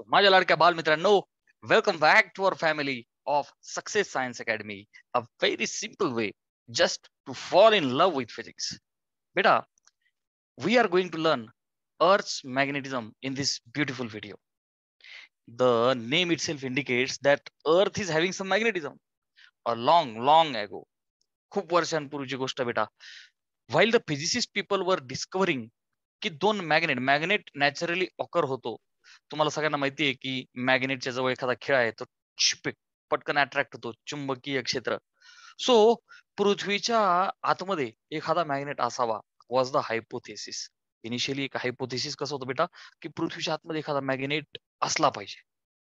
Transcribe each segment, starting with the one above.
So माझ्या लाडक्या बालमित्रांनो welcome back to our family of success science academy a very simple way just to fall in love with physics बेटा we are going to learn earth magnetism in this beautiful video name itself indicates that earth is having some magnetism a long long ago खूप वर्षांपूर्वीची गोष्ट बेटा while the physicist people were discovering की दोन magnet magnet naturally occur होतो तुम्हाला सगळ्यांना माहिती आहे की मॅग्नेटच्या जवळ एखादा खेळ आहे तो छिपे पटकन अट्रॅक्ट होतो चुंबकीय क्षेत्र सो पृथ्वीच्या आतमध्ये एखादा मॅग्नेट असावा वॉज द हायपोथेसिस इनिशियली एक हायपोथेसिस कसं होतं बेटा की पृथ्वीच्या आतमध्ये एखादा मॅग्नेट असला पाहिजे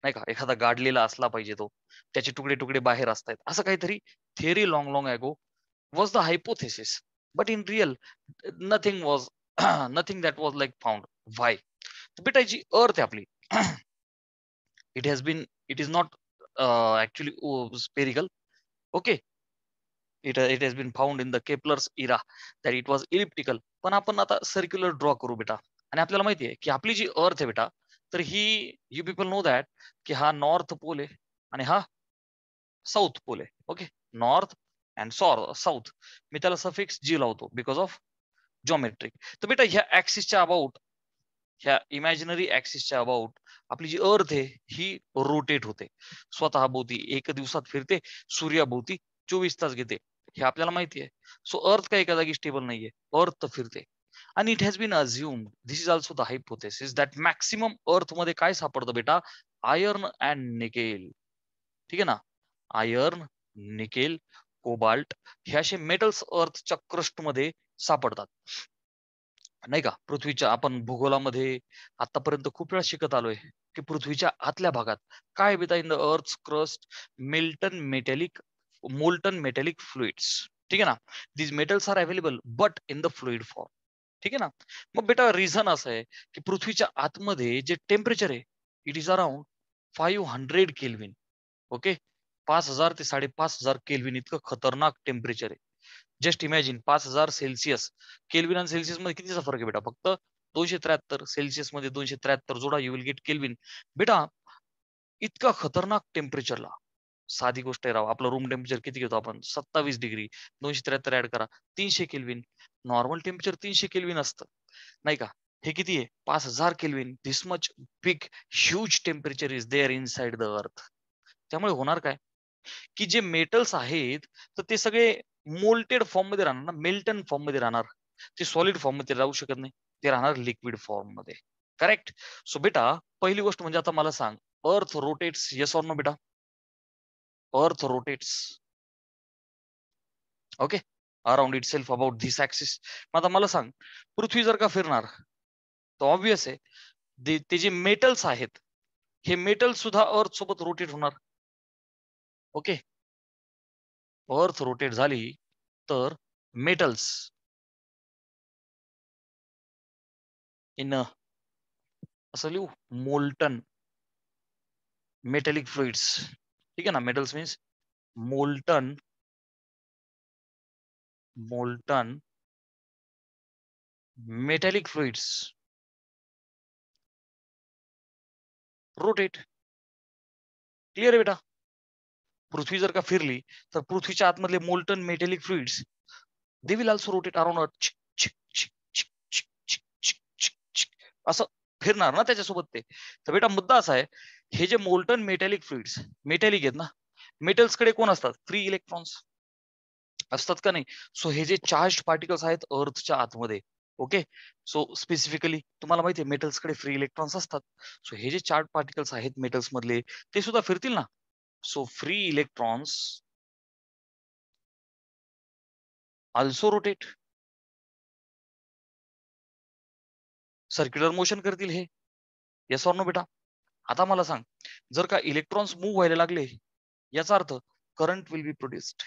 नाही का एखादा गाडलेला असला पाहिजे तो त्याचे तुकडे तुकडे बाहेर असतायत असं काहीतरी theory long long go was the hypothesis but in real nothing was nothing that was like found why बेटा जी अर्थ आहे आपली it has been it is not actually spherical okay it it has been found in the Kepler's era that it was elliptical पण आपण आता circular draw करू बेटा आणि आपल्याला माहिती आहे की आपली जी अर्थ आहे बेटा तर ही यू पीपल नो दॅट की हा नॉर्थ पोल आहे आणि हा साऊथ पोल आहे okay north and sorry south मी त्याला सफिक्स जी लावतो बिकॉज ऑफ ज्योमेट्रिक तर बेटा ह्या ऍक्सिसच्या अबाउट ह्या इमॅजिनरी ऍक्सिसच्या अबाउट आपली जी अर्थ आहे ही रोटेट होते स्वतः भोवती एक दिवसात फिरते सूर्याभोवती चोवीस तास घेते हे आपल्याला माहिती आहे सो अर्थ काही एका जागी स्टेबल नाहीये अर्थ फिरते आणि it has been assume this is also the is that maximum earth मध्ये काय सापडतं बेटा आयर्न अँड निकेल ठीक आहे ना आयर्न निकेल कोबाल्ट हे असे मेटल्स अर्थ क्रस्ट मध्ये सापडतात नाही का पृथ्वीच्या आपण भूगोलामध्ये आतापर्यंत खूप वेळा शिकत आलोय की पृथ्वीच्या आतल्या भागात काय बिता in the earth crust molten metallic molten metallic fluids ठीक आहे ना these metals are available but in the fluid form ठीक आहे ना मग बेटा रिझन असं आहे की पृथ्वीच्या आतमध्ये जे टेम्परेचर आहे it is around five hundred kelvin okay पाच हजार ते साडेपाच हजार केल्विन इतकं खतरनाक टेम्परेचर आहे जस्ट इमॅजिन पाच हजार सेल्सिअस केल्विन आणि सेल्सिअस मध्ये कितीचा फरक आहे बेटा फक्त दोनशे त्र्याहत्तर सेल्सिअस मध्ये दोनशे त्र्याहत्तर जोडा यू विल गेट केल्विन बेटा इतका खतरनाक टेम्परेचरला साधी गोष्ट आहे राव आपलं रूम टेम्परेचर किती घेतो आपण सत्तावीस डिग्री दोनशे त्र्याहत्तर ऍड करा तीनशे केल्विन नॉर्मल टेम्परेचर तीनशे केल्विन असतं नाही का हे किती आहे पाच हजार kelvin this much big huge temperature is there inside the earth त्यामुळे होणार काय की जे मेटल्स आहेत तर ते सगळे मोल्टेड फॉर्म मध्ये राहणार ना मेल्टन फॉर्म मध्ये राहणार ते सॉलिड फॉर्म मध्ये राहू शकत नाही ते राहणार लिक्विड फॉर्म मध्ये करेक्ट सो बेटा पहिली गोष्ट म्हणजे आता मला सांग अर्थ रोटेट्स येस ऑर नो बेटा earth rotates okay around itself about this axis मग आता मला सांग पृथ्वी जर का फिरणार तर ऑब्विस आहे ते जे मेटल्स आहेत हे मेटल सुद्धा अर्थ सोबत रोटेट होणार ओके अर्थ रोटेट झाली तर मेटल्स इन असं लिहू मोल्टन मेटलिक फ्लुइड्स ठीक आहे ना metals means molten molten metallic fluids rotate clear आहे बेटा पृथ्वी जर का फिरली तर पृथ्वीच्या आतमधले molten metallic fluids they will also rotate around असं फिरणार ना त्याच्यासोबत ते तर बेटा मुद्दा असा आहे हे जे मोल्टन मेटॅलिक फ्लुइड्स मेटॅलिक आहेत ना मेटल्स कडे कोण असतात फ्री इलेक्ट्रॉन्स असतात का नाही सो हे जे चार्ज पार्टिकल्स आहेत अर्थच्या आतमध्ये ओके सो स्पेसिफिकली तुम्हाला माहिती आहे कडे फ्री इलेक्ट्रॉन्स असतात सो हे जे चार्ज पार्टिकल्स आहेत मेटल्स मधले ते सुद्धा फिरतील ना So free electrons also rotate. Circular motion करतील हे येस ऑर नो बेटा आता मला सांग जर का इलेक्ट्रॉन्स मूव्ह व्हायला लागले याचा अर्थ current will be produced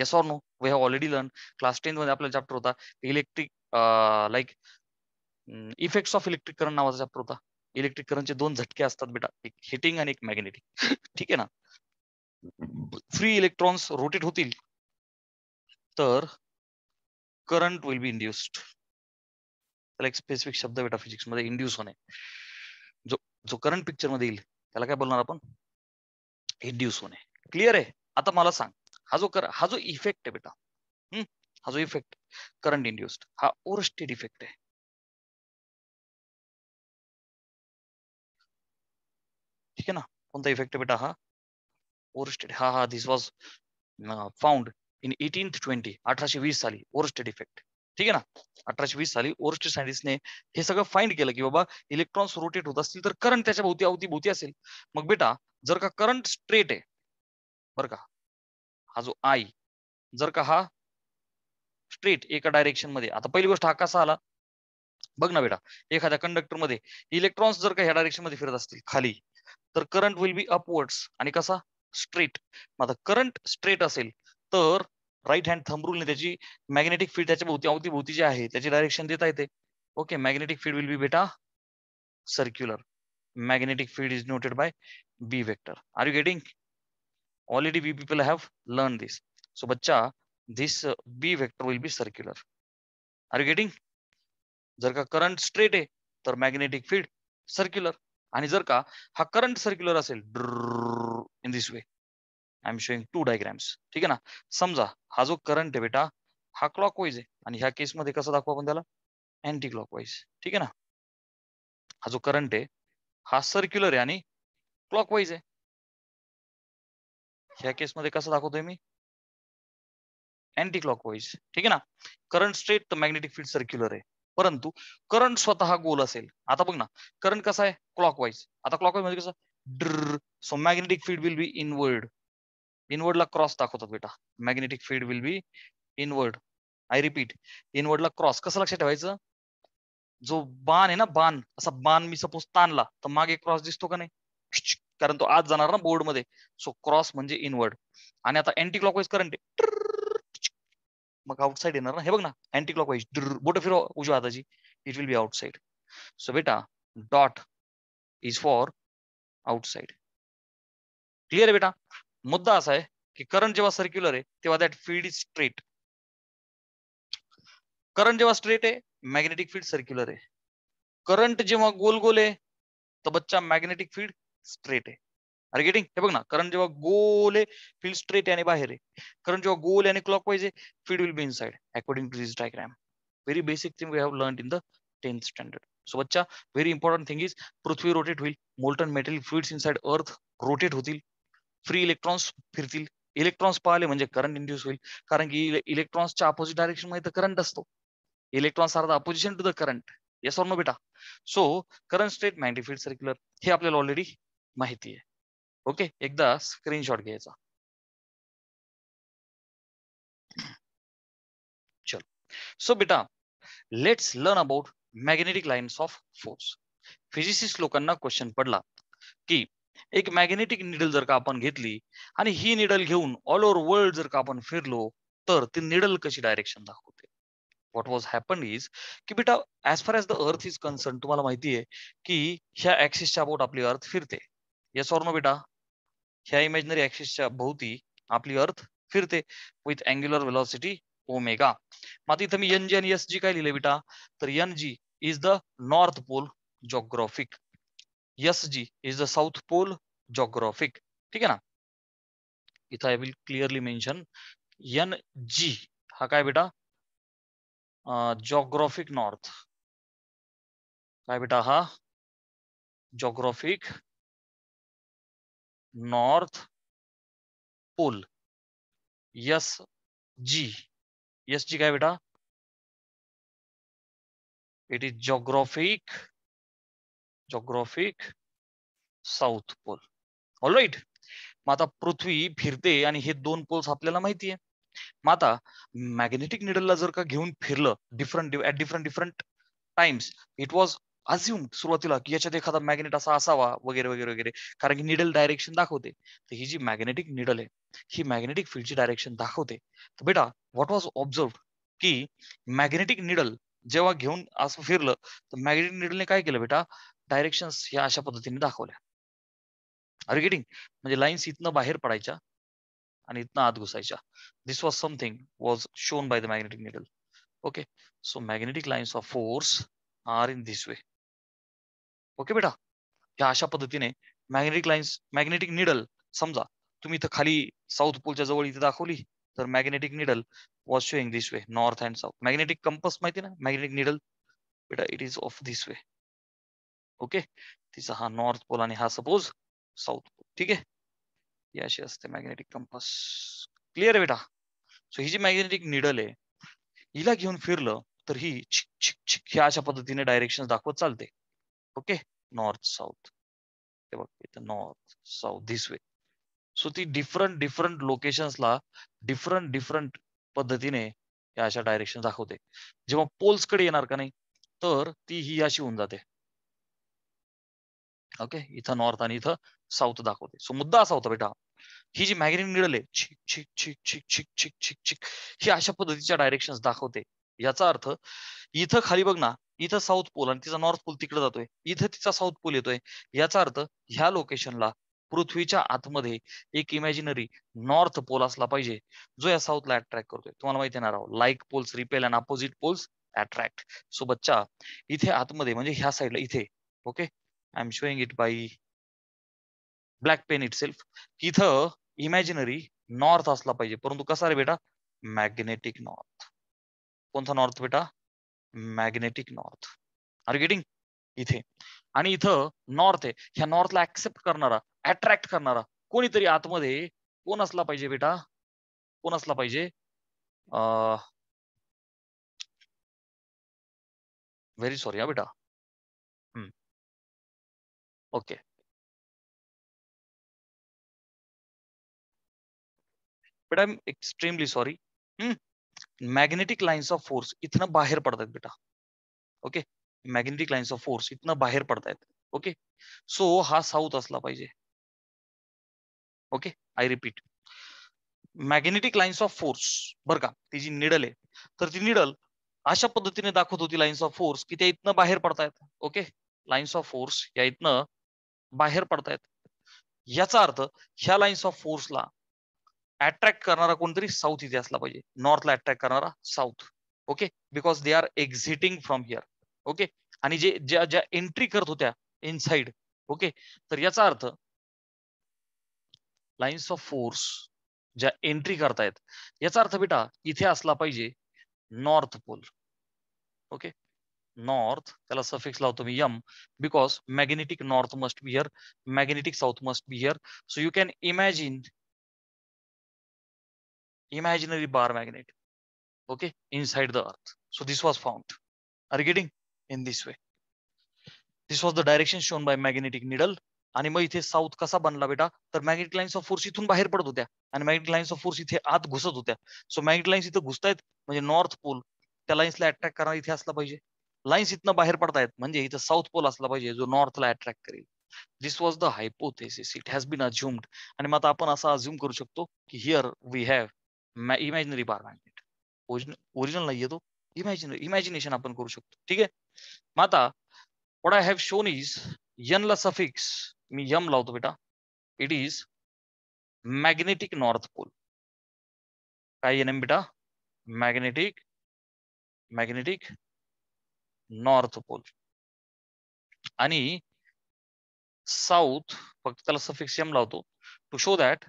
yes or no we have already learn class ten मध्ये आपला चॅप्टर होता electric like effects of electric current नावाचा चॅप्टर होता इलेक्ट्रिक करंटचे दोन झटके असतात बेटा एक हिटिंग आणि एक मॅग्नेटिक ठीक आहे ना फ्री इलेक्ट्रॉन्स रोटेट होतील तर करंट विल बी इंड्युस्ड त्याला एक स्पेसिफिक शब्द बेटा फिजिक्स मध्ये इंड्यूस होणे जो जो करंट पिक्चर मध्ये येईल त्याला काय बोलणार आपण इंड्यूस होणे क्लिअर आहे आता मला सांग हा जो कर हा जो इफेक्ट आहे बेटा हा जो इफेक्ट करंट इंड्युस्ड हा ओरस्टेड इफेक्ट आहे ठीक है ना कोणता इफेक्ट बेटा हा ओरस्टेड हा हा this was found in eighteen twenty अठराशे वीस साली ओरस्टेड इफेक्ट ठीक आहे ना अठराशे वीस साली ओरस्टेड ने हे सगळं फाइंड केलं की बाबा इलेक्ट्रॉन्स रोटेट होत असतील तर करंट त्याच्या भोवती अवती भोवती असेल मग बेटा जर का करंट स्ट्रेट आहे बर का हा जो आय जर का हा स्ट्रेट एका डायरेक्शन मध्ये आता पहिली गोष्ट हा कसा आला बघ ना बेटा एखाद्या कंडक्टर मध्ये इलेक्ट्रॉन्स जर का ह्या डायरेक्शन मध्ये फिरत असतील खाली तर करंट विल बी अपवर्ड्स आणि कसा स्ट्रेट आता करंट स्ट्रेट असेल तर राईट हँड थंबरूलने त्याची मॅग्नेटिक फील्ड त्याच्या भोवती अवतीभोवती जी आहे त्याची डायरेक्शन देता येते okay magnetic field will be बेटा circular magnetic field is noted by B vector are you getting already we people have learn this so बच्चा this B vector will be circular are you getting जर का current straight आहे तर magnetic field circular आणि जर का हा current circular असेल in this way I am showing two diagrams ठीक आहे ना समजा हा जो करंट आहे बेटा हा क्लॉक वाईज आहे आणि ह्या केसमध्ये कसं दाखवू आपण त्याला अँटी क्लॉक वाईज ठीक आहे ना हा जो करंट आहे हा सर्क्युलर आहे आणि क्लॉक वाईज आहे ह्या केसमध्ये कसं दाखवतोय मी अँटी क्लॉक वाईज ठीक आहे ना current straight magnetic field circular आहे परंतु करंट स्वतः गोल असेल आता बघ ना करंट कसा आहे क्लॉकवाईज आता क्लॉकवाईज म्हणजे कसं ड्र so magnetic field will be inward इनवर्डला क्रॉस दाखवतात बेटा magnetic field will be inward I repeat इनवर्डला क्रॉस कसं लक्षात ठेवायचं जो बाण आहे ना बाण असा बाण मी सपोज ताणला तर मागे क्रॉस दिसतो का नाही कारण तो आज जाणार ना बोर्ड मध्ये सो क्रॉस म्हणजे इनवर्ड आणि आता अँटी क्लॉकवाईज करंट आहे मग आउटसाइड येणार ना हे बघ ना अँटी क्लॉक वाईज बोट फिरो उजव्या हाताची it will be outside so बेटा dot is for side clear आहे बेटा मुद्दा असा आहे की करंट जेव्हा सर्क्युलर आहे तेव्हा that field is straight current जेव्हा स्ट्रेट आहे मॅग्नेटिक फील्ड सर्क्युलर आहे करंट जेव्हा गोल गोल आहे तर बच्चा मॅग्नेटिक फील्ड स्ट्रेट आहे अरे गेटिंग हे बघ ना कारण जेव्हा गोल आहे फील्ड स्ट्रेट आणि बाहेर आहे कारण जेव्हा गोल आणि क्लॉक वाईज आहे field will be inside according to this diagram very basic thing we have learn in the tenth standard so बच्चा व्हेरी इम्पॉर्टंट थिंग इज पृथ्वी रोटेट होईल molten metal fluids in earth rotate होतील free electrons फिरतील electrons पाहिले म्हणजे current induce होईल कारण की इलेक्ट्रॉन्सच्या अपोजिट डायरेक्शन मध्ये करंट असतो electrons are the opposition to the current yes or no बेटा so current straight field circular हे आपल्याला ऑलरेडी माहिती आहे ओके एकदा स्क्रीनशॉट घ्यायचा चल सो बेटा let's learn about magnetic lines of force physicist लोकांना क्वेश्चन पडला की एक मॅग्नेटिक निडल जर का आपण घेतली आणि ही निडल घेऊन ऑल ओव्हर वर्ल्ड जर का आपण फिरलो तर ती निडल कशी डायरेक्शन दाखवते व्हॉट वॉज हॅपन इज की बेटा as far as the earth is concern तुम्हाला माहिती आहे की ह्या ऍक्सिसच्या अबाउट आपली अर्थ फिरते येस ऑर नो बेटा ह्या इमेजनरी ऍक्सिसच्या भोवती आपली अर्थ फिरते विथ अँग्युलर वेलॉसिटी ओमेगा मग आता इथं मी एन जी आणि एस जी काय लिहिले बेटा तर N G is the north pole geographic S G is the south pole geographic ठीक आहे ना इथं I will clearly mention N G हा काय बेटा जॉग्रॉफिक नॉर्थ काय बेटा हा geographic north pole S G S G काय बेटा it is geographic geographic south pole all right मग आता पृथ्वी फिरते आणि हे दोन पोल्स आपल्याला माहिती आहे मग आता मॅग्नेटिक निडलला जर का घेऊन फिरलं different at different different times it was assume सुरुवातीला की याच्यात एखादा मॅग्नेट असा असावा वगैरे वगैरे वगैरे कारण की निडल डायरेक्शन दाखवते तर ही जी मॅग्नेटिक निडल आहे ही मॅग्नेटिक फील्डची डायरेक्शन दाखवते तर बेटा व्हॉट वॉज ऑब्झर्व की मॅग्नेटिक निडल जेव्हा घेऊन असं फिरलं तर मॅग्नेटिक निडलने काय केलं बेटा डायरेक्शन ह्या अशा पद्धतीने दाखवल्या आर गेटिंग म्हणजे लाईन्स इथनं बाहेर पडायच्या आणि इथनं आत घुसायच्या this was something was shown by the magnetic needle okay so magnetic lines of force are in this way okay बेटा हा अशा पद्धति ने मैग्नेटिक लाइन्स मैग्नेटिक निडल समझा तुम्हें इथं खाली साउथ पोल जवर इथे दाखवली तर magnetic needle was showing this way north and south magnetic compass महत्ति ना मैग्नेटिक निडल बेटा it is of this way okay तिचा हा नॉर्थ पोल हा सपोज साउथ पोल ठीक है ही अशी असते कंपस क्लिअर है बेटा सो हि जी मैग्नेटिक निडल है हिला घेऊन फिरलं ही छिक छिक छिक ह्या अशा ने डायरेक्शन दाखो चलते साउथ नॉर्थ साऊथ इथं north south this way so ती डिफरंट डिफरंट लोकेशन्सला डिफरंट डिफरंट पद्धतीने या अशा डायरेक्शन दाखवते जेव्हा पोल्स कडे येणार का नाही तर ती ही अशी होऊन जाते ओके इथं नॉर्थ आणि इथं साऊथ दाखवते सो मुद्दा असा होता बेटा ही जी मॅग्नेटिक निडल आहे छिक छिक छिक छिक छिक छिक छिक छिक ही अशा पद्धतीच्या डायरेक्शन दाखवते याचा अर्थ इथं खाली बघ ना इथं साऊथ पोल आणि तिचा नॉर्थ पोल तिकडे जातोय इथं तिचा साऊथ पोल येतोय याचा अर्थ ह्या लोकेशनला पृथ्वीच्या आतमध्ये एक इमॅजिनरी नॉर्थ पोल असला पाहिजे जो या साऊथला अट्रॅक्ट करतोय तुम्हाला माहिती येणार like poles repel and opposite poles attract so बच्चा इथे आतमध्ये म्हणजे ह्या साईडला इथे okay I am showing it by black pen itself इथं इमॅजिनरी नॉर्थ असला पाहिजे परंतु कसा रे बेटा मॅग्नेटिक नॉर्थ कोणता नॉर्थ बेटा मॅग्नेटिक नॉर्थ आर गेटिंग इथे आणि इथं नॉर्थ आहे ह्या नॉर्थला ऍक्सेप्ट करणारा अट्रॅक्ट करणारा कोणीतरी आतमध्ये कोण असला पाहिजे बेटा कोण असला पाहिजे व्हेरी सॉरी हा बेटा ओके बेटा I am extremely sorry magnetic lines of force इतना बाहेर पड़ता बेटा okay magnetic lines of force इतना बाहेर पडतायत ओके सो हा साऊथ असला पाहिजे okay I repeat magnetic lines of force बर का ती जी निडल आहे तर ती निडल अशा पद्धतीने दाखवत होती लाईन्स ऑफ फोर्स की त्या इथनं बाहेर पडतायत ओके लाईन्स ऑफ फोर्स या इथनं बाहेर पडतायत याचा अर्थ ह्या लाईन्स ऑफ फोर्सला अट्रॅक्ट करणारा कोणतरी साऊथ इथे असला पाहिजे नॉर्थला अट्रॅक्ट करणारा south okay because they are exiting from here okay आणि जे ज्या ज्या एंट्री करत होत्या इन साइड ओके तर याचा अर्थ लाईन्स ऑफ फोर्स ज्या एंट्री करतायत याचा अर्थ बेटा इथे असला पाहिजे नॉर्थ पोल ओके नॉर्थ त्याला सफिक्स लावतो मी M because magnetic north must be here magnetic south must be here so you can imagine imaginary bar magnet okay inside the earth so this was found are you getting in this way this was the direction shown by magnetic needle आणि मग इथे south कसा बनला बेटा तर magnetic lines of force इथून बाहेर पडत होत्या आणि मॅग्नेटिक लाईन्स ऑफ फोर्स इथे आत घुसत होत्या सो मॅग्नेटिक लाईन्स इथे घुसतायत म्हणजे नॉर्थ पोल त्या लाईन्सला अट्रॅक्ट करणार इथे असला पाहिजे लाईन्स इथनं बाहेर पडतायत म्हणजे इथं साऊथ पोल असला पाहिजे जो नॉर्थला अट्रॅक्ट करेल this was the hypothesis it has been assumed आणि मग आता आपण असा अज्युम करू शकतो की here we have imaginary bar magnet original नाहीये तो इमॅजिनरी इमॅजिनेशन आपण करू शकतो ठीक आहे मग आता what I have shown is N ला सफिक्स मी यम लावतो बेटा it is magnetic north pole काय येणे बेटा मॅग्नेटिक मॅग्नेटिक नॉर्थ पोल आणि साऊथ फक्त त्याला सफिक्स यम लावतो to show that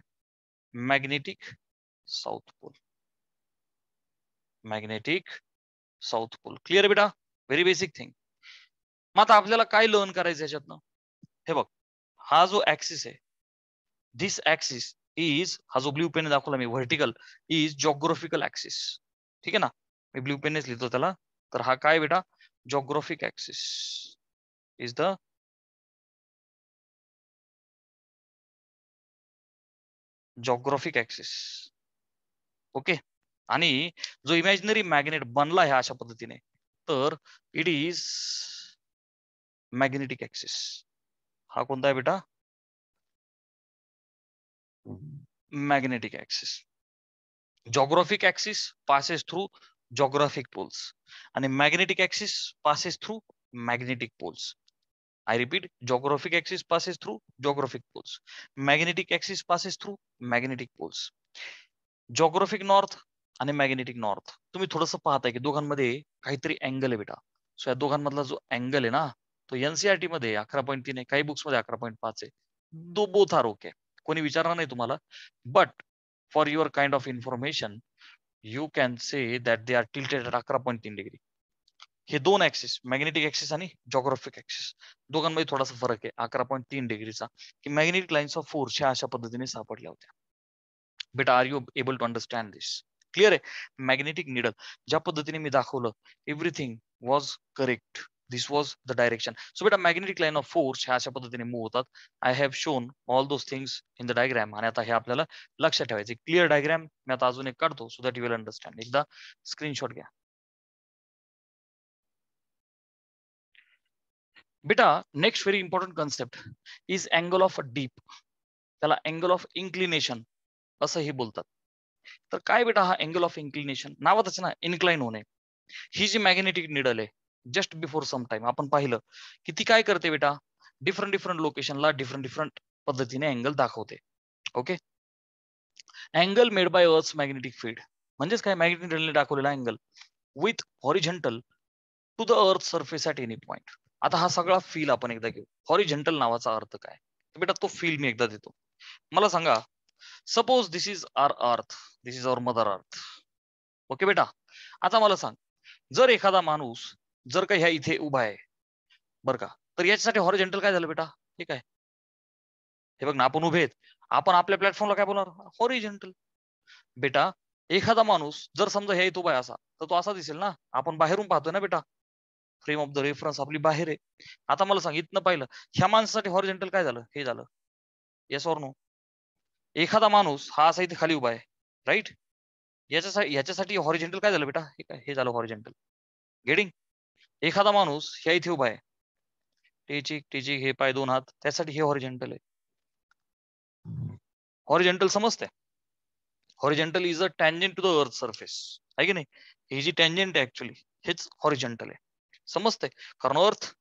magnetic south pole magnetic south pole clear बेटा वेरी बेसिक थिंग मत अपने आपल्याला लर्न कराएत हा जो एक्सिस है दिस एक्सिस इज हा जो ब्लू पेन दाखवला मैं वर्टिकल इज जोग्राफिकल एक्सिस ठीक है ना मैं ब्लू पेन लिखो त्याला तर हा का बेटा geographic axis is the geographic axis okay जो इमेजनरी मैग्नेट बनला है अशा ने तो इट इज मैग्नेटिक ऍक्सिस हा को है बेटा magnetic axis geographic axis passes through geographic poles magnetic axis passes through magnetic poles I repeat geographic axis passes through geographic poles magnetic axis passes through magnetic poles geographic north आणि magnetic north तुम्ही थोडस पाहताय की दोघांमध्ये काहीतरी angle आहे बेटा so या दोघांमधला जो अँगल आहे ना तो एनसीआरटी e मध्ये अकरा पॉईंट तीन आहे काही बुक्स मध्ये अकरा पॉईंट पाच आहे दो बोथ आर ओके कोणी विचारणार नाही तुम्हाला but for your kind of information you can say that they are tilted अकरा पॉईंट तीन डिग्री हे दोन ऍक्सिस मॅग्नेटिक ऍक्सिस आणि जॉग्राफिक ऍक्सिस दोघांमध्ये थोडासा फरक आहे अकरा पॉईंट तीन डिग्रीचा की मॅग्नेटिक लाईन्स ऑफ फोर्स ह्या अशा पद्धतीने सापडल्या होत्या but are you able to understand this clear आहे मॅग्नेटिक निडल ज्या पद्धतीने मी दाखवलं everything was correct this was the direction so बेटा मॅग्नेटिक लाईन ऑफ फोर्स ह्या अशा पद्धतीने मूव्ह होतात I have shown all those things in the diagram आणि आता हे आपल्याला लक्षात ठेवायचे क्लिअर डायग्राम मी आता अजून एक काढतो so that you will understand एकदा स्क्रीनशॉट घ्या बेटा next very important concept is angle of dip त्याला अँगल ऑफ इन्क्लिनेशन असंही बोलतात तर काय बेटा हा अँगल ऑफ इन्क्लिनेशन नावातच ना इन्क्लाइन होणे ही जी मॅग्नेटिक निडल आहे जस्ट बिफोर सम टाइम आपण पाहिलं की ती काय करते बेटा डिफरंट डिफरंट लोकेशनला डिफरंट डिफरंट पद्धतीने अँगल दाखवते okay angle made by earth magnetic field म्हणजेच काय मॅग्नेटिक निडलने दाखवलेला angle with horizontal to the earth surface at any point आता हा सगळा फील आपण एकदा घेऊ हॉरिझेंटल नावाचा अर्थ काय बेटा तो फील मी एकदा देतो मला सांगा suppose this is our earth this is our mother earth okay बेटा आता मला सांग जर एखादा माणूस जर का ह्या इथे उभा आहे बर का तर याच्यासाठी हॉरिजेंटल काय झालं बेटा ठीक आहे हे बघ ना आपण उभे आहेत आपण आपल्या प्लॅटफॉर्मला काय बोलणार हॉरिजेंटल बेटा एखादा माणूस जर समजा ह्या इथे उभा आहे असा तर तो असा दिसेल ना आपण बाहेरून पाहतोय ना बेटा फ्रेम ऑफ द रेफरन्स आपली बाहेर आहे आता मला सांग इथनं पाहिलं ह्या माणसासाठी हॉरिजेंटल काय झालं हे झालं येस ऑर नो एखादा माणूस हा असा इथे खाली उभा आहे राईट याच्यासाठी याच्यासाठी हॉरिजेंटल काय झालं बेटा हे झालं हॉरिजेंटल गेटिंग एखादा माणूस ह्या इथे उभा आहे टेचिक टेचिक हे पाय दोन हात त्यासाठी हे हॉरिजेंटल आहे हॉरिजेंटल समजते horizontal is a tangent to the earth surface आहे की नाही हे जी टँजेंट आहे ऍक्च्युली हेच हॉरिजेंटल आहे समजतंय कारण अर्थ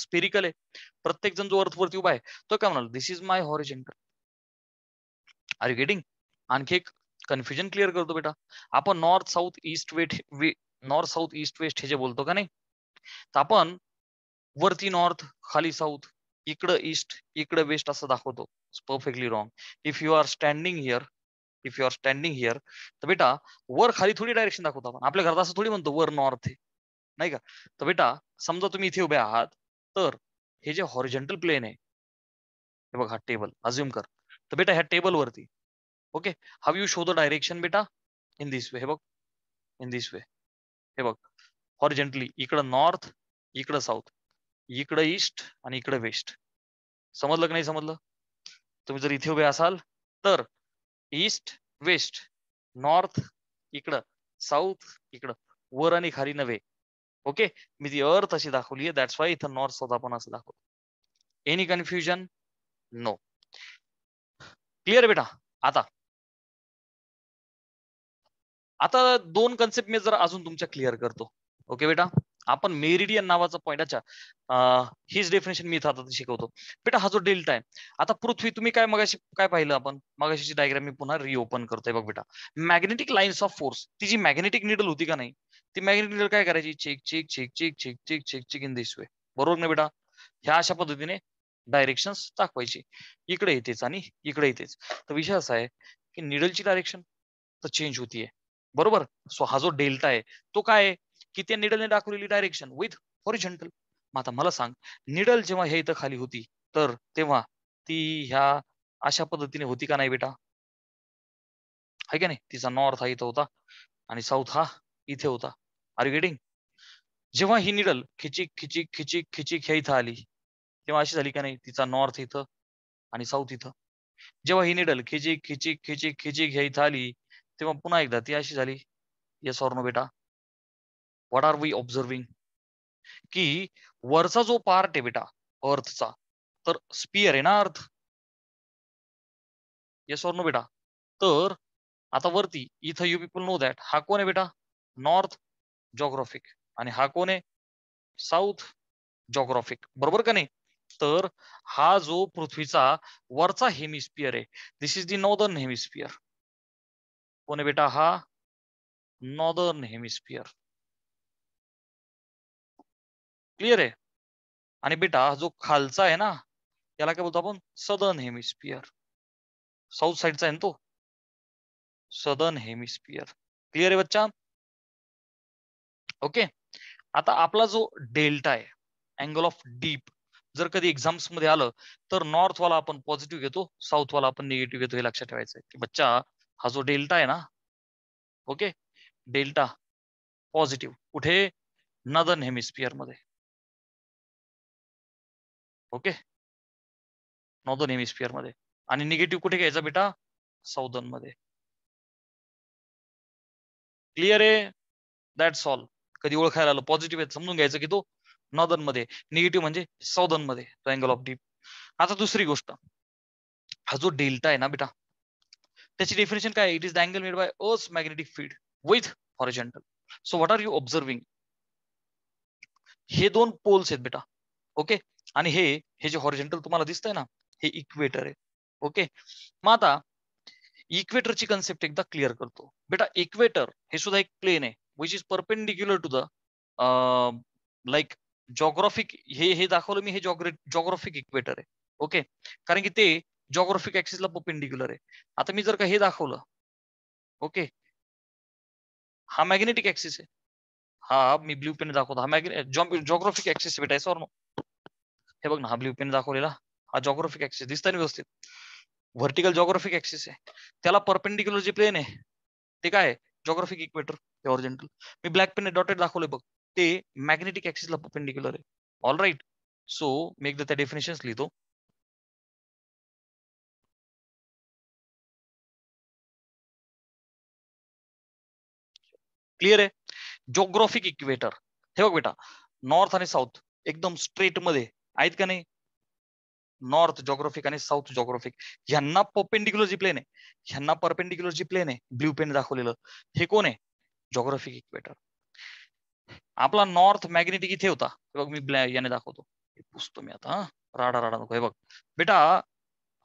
स्पिरिकल आहे प्रत्येक जण जो अर्थवरती उभा आहे तो काय म्हणाल this is my horizontal are you getting आणखी एक कन्फ्युजन क्लिअर करतो बेटा आपण north south east west north south east west हे जे बोलतो का नाही तर आपण वरती नॉर्थ खाली साऊथ इकडं ईस्ट इकडं वेस्ट असं दाखवतो perfectly wrong if you are standing here if you are standing here तर बेटा वर खाली थोडी डायरेक्शन दाखवतो आपण आपल्या घरात असं थोडी म्हणतो वर नॉर्थ नाही का तर बेटा समजा तुम्ही इथे उभे आहात तर हे जे हॉरिजेंटल प्लेन आहे हे बघा टेबल अज्युम कर तर बेटा ह्या टेबल वरती okay how you show the direction बेटा इन दिस वे हे बघ इन दिस वे हे बघ हॉरिजेंटली इकडं नॉर्थ इकडं साऊथ इकडं ईस्ट आणि इकडं वेस्ट समजलं की नाही समजलं तुम्ही जर इथे उभे असाल तर ईस्ट वेस्ट नॉर्थ इकडं साऊथ इकडं वर आणि खाली नव्हे ओके मी ती अर्थ अशी दाखवली आहे दॅट्स वाय इथं नॉर्थ साऊथ आपण असं दाखवतो एनी कन्फ्युजन नो क्लिअर बेटा आता आता दोन कन्सेप्ट मी जर अजून तुमच्या क्लिअर करतो ओके बेटा आपण मेरिडियन नावाचा पॉईंट अच्छा हीच डेफिनेशन मी आता शिकवतो बेटा हा जो डेल्टा आहे आता पृथ्वी तुम्ही काय मगाशी काय पाहिलं आपण मगाशीची डायग्राम मी पुन्हा रिओपन करतोय बघ बेटा मॅग्नेटिक लाईन्स ऑफ फोर्स ती जी मॅग्नेटिक निडल होती का नाही ती मॅग्नेटिक निडल काय करायची check check check check check check check check in this way बरोबर ना बेटा ह्या अशा पद्धतीने डायरेक्शन दाखवायची इकडे येतेच आणि इकडे येतेच तर विषय असा आहे की निडलची डायरेक्शन तर चेंज होतीये बरोबर सो हा जो डेल्टा आहे तो काय आहे की त्या निडलने दाखवलेली डायरेक्शन विथ हॉरिझॉन्टल मग आता मला सांग निडल जेव्हा हे इथं खाली होती तर तेव्हा ती ह्या अशा पद्धतीने होती का नाही बेटा आहे का नाही तिचा नॉर्थ हा इथं होता आणि साऊथ हा इथे होता आर गेटिंग जेव्हा ही निडल खिचिक खिचिक खिचिक खिचिक ह्या इथं आली तेव्हा अशी झाली का नाही तिचा नॉर्थ इथं आणि साऊथ इथं जेव्हा ही निडल खिचिक खिचिक खिचिक खिचिक घ्यायचा आली तेव्हा पुन्हा एकदा ती अशी झाली या बेटा व्हॉट आर वी ऑब्झर्विंग की वरचा जो पार्ट आहे बेटा अर्थचा तर स्पियर आहे ना अर्थ या बेटा तर आता वरती इथं यू पीपल नो दॅट हा कोण आहे बेटा नॉर्थ जॉग्राफिक आणि हा कोण आहे साऊथ जॉग्राफिक बरोबर का नाही तर हा जो पृथ्वीचा वरचा हेमिस्पियर आहे दिस इज दी नॉर्दर्न हेमिस्पियर कोण आहे बेटा हा नॉर्दर्न हेमिस्पियर क्लिअर आहे आणि बेटा जो खालचा आहे ना त्याला काय बोलतो आपण सदर्न हेमिस्पियर साऊथ साइडचा आहे ना तो सदर्न हेमिस्पियर क्लिअर आहे बच्चा ओके आता आपला जो डेल्टा आहे अँगल ऑफ डीप जर कधी एक्झाम्स मध्ये आलं तर नॉर्थवाला आपण पॉझिटिव्ह घेतो साऊथवाला आपण निगेटिव्ह घेतो हे लक्षात ठेवायचं की बच्चा हा जो डेल्टा आहे ना ओके डेल्टा पॉझिटिव्ह कुठे नदन हेमिस्फिअर मध्ये ओके नॉर्दन हेमिस्फिअर मध्ये आणि निगेटिव्ह कुठे घ्यायचा बेटा साऊदर्न मध्ये क्लिअर आहे दॅट्स ऑल कधी ओळखायला आलं पॉझिटिव्ह आहे समजून घ्यायचं की तो नॉर्दन मध्ये निगेटिव्ह म्हणजे साऊदर्न मध्ये तो ऑफ डीप आता दुसरी गोष्ट हा जो डेल्टा आहे ना बेटा त्याची डेफिनेशन काय it is the angle made by earth magnetic field with horizontal so what are you observing हे दोन पोल्स आहेत बेटा ओके आणि हे हे जे हॉरिजेंटल तुम्हाला दिसतंय ना हे इक्वेटर आहे ओके मग आता इक्वेटरची कन्सेप्ट एकदा क्लिअर करतो बेटा इक्वेटर हे सुद्धा एक प्लेन आहे which is perpendicular to the like geographic हे हे दाखवलं मी हे जॉग्राफिक इक्वेटर आहे ओके कारण की ते जॉग्राफिक ऍक्सिसला परपेंडिक्युलर आहे आता मी जर का हे दाखवलं ओके हा मॅग्नेटिक ऍक्सिस आहे हा मी ब्ल्यू पेन दाखवतो हा मॅग्ने जॉग्राफिक ऍक्सिस भेटायचं हे बघ ना हा ब्ल्यू पेन दाखवलेला हा जॉग्राफिक ऍक्सिस दिसता नाही व्यवस्थित व्हर्टिकल जॉग्राफिक ऍक्सिस आहे त्याला परपेंडिक्युलर जे प्लेन आहे ते काय जॉग्राफिक इक्वेटर ओरिजेंटल मी ब्लॅक पेन डॉटेड दाखवले बघ ते मॅग्नेटिक ऍक्सिसला परपेंडिक्युलर आहे ऑल राईट सो मी एकदा त्या डेफिनेशन लिहितो क्लिअर आहे जोग्राफिक इक्वेटर हे बघ बेटा नॉर्थ आणि साऊथ एकदम स्ट्रेट मध्ये आहेत का नाही नॉर्थ जॉग्राफिक आणि साऊथ जॉग्राफिक यांना पर्पेंडिक्युलर जी प्लेन आहे यांना परपेंडिक्युलर जी प्लेन आहे ब्ल्यू पेन दाखवलेलं हे कोण आहे जॉग्राफिक इक्वेटर आपला नॉर्थ मॅग्नेटिक इथे होता बघ मी याने दाखवतो पुसतो मी आता राडा राडा नको हे बघ बेटा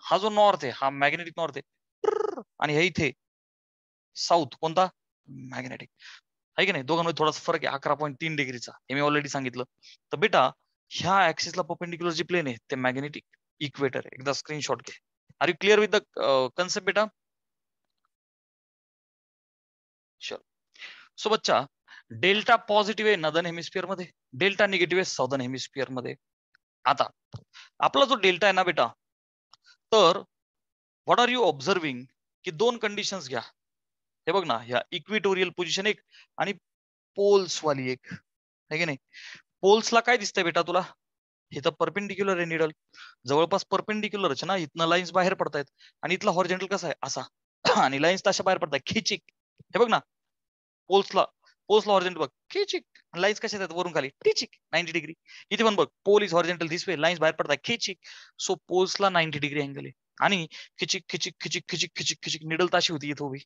हा जो नॉर्थ आहे हा मॅग्नेटिक नॉर्थ आहे आणि हे इथे साऊथ कोणता मॅग्नेटिक आहे की नाही दोघांमध्ये थोडासा फरक आहे अकरा पॉईंट तीन डिग्रीचा हे मी ऑलरेडी सांगितलं तर बेटा ह्या ऍक्सिसला पर्पेंडिक्युलर जे प्लेन आहे ते मॅग्नेटिक इक्वेटर आहे एकदा स्क्रीनशॉट घे are you clear with the concept बेटा चल सो बच्चा डेल्टा पॉझिटिव्ह आहे नदन हेमिस्फिअर मध्ये डेल्टा निगेटिव्ह आहे सौदन हेमिस्फिअर मध्ये आता आपला जो डेल्टा आहे ना बेटा तर व्हॉट आर यू ऑब्झर्विंग की दोन कंडिशन्स घ्या हे बघ ना ह्या इक्विटोरियल पोझिशन एक आणि पोल्स वाली एक है की नाही पोल्सला काय दिसतंय बेटा तुला हे तर परपेंडिक्युलर आहे निडल जवळपास परपेंडिक्युलर ना इथनं लाईन्स बाहेर पडतायत आणि इथला हॉरिजेंटल कसा आहे असा आणि लाईन्स तशा बाहेर पडताय खिचिक हे बघ ना पोल्सला ला हॉर्जेंटल बघ खेचिक लाईन्स कशा येतात वरून खाली टिचिक नाईन्टी डिग्री इथे पण बघ pole is horizontal this way lines बाहेर पडतात खेचिक सो पोल्सला नाईन्टी डिग्री अँगल आहे आणि खिचिक खिचिक खिचिक खिचिक खिचिक खिचिक निडल ताशी होती इथं उभी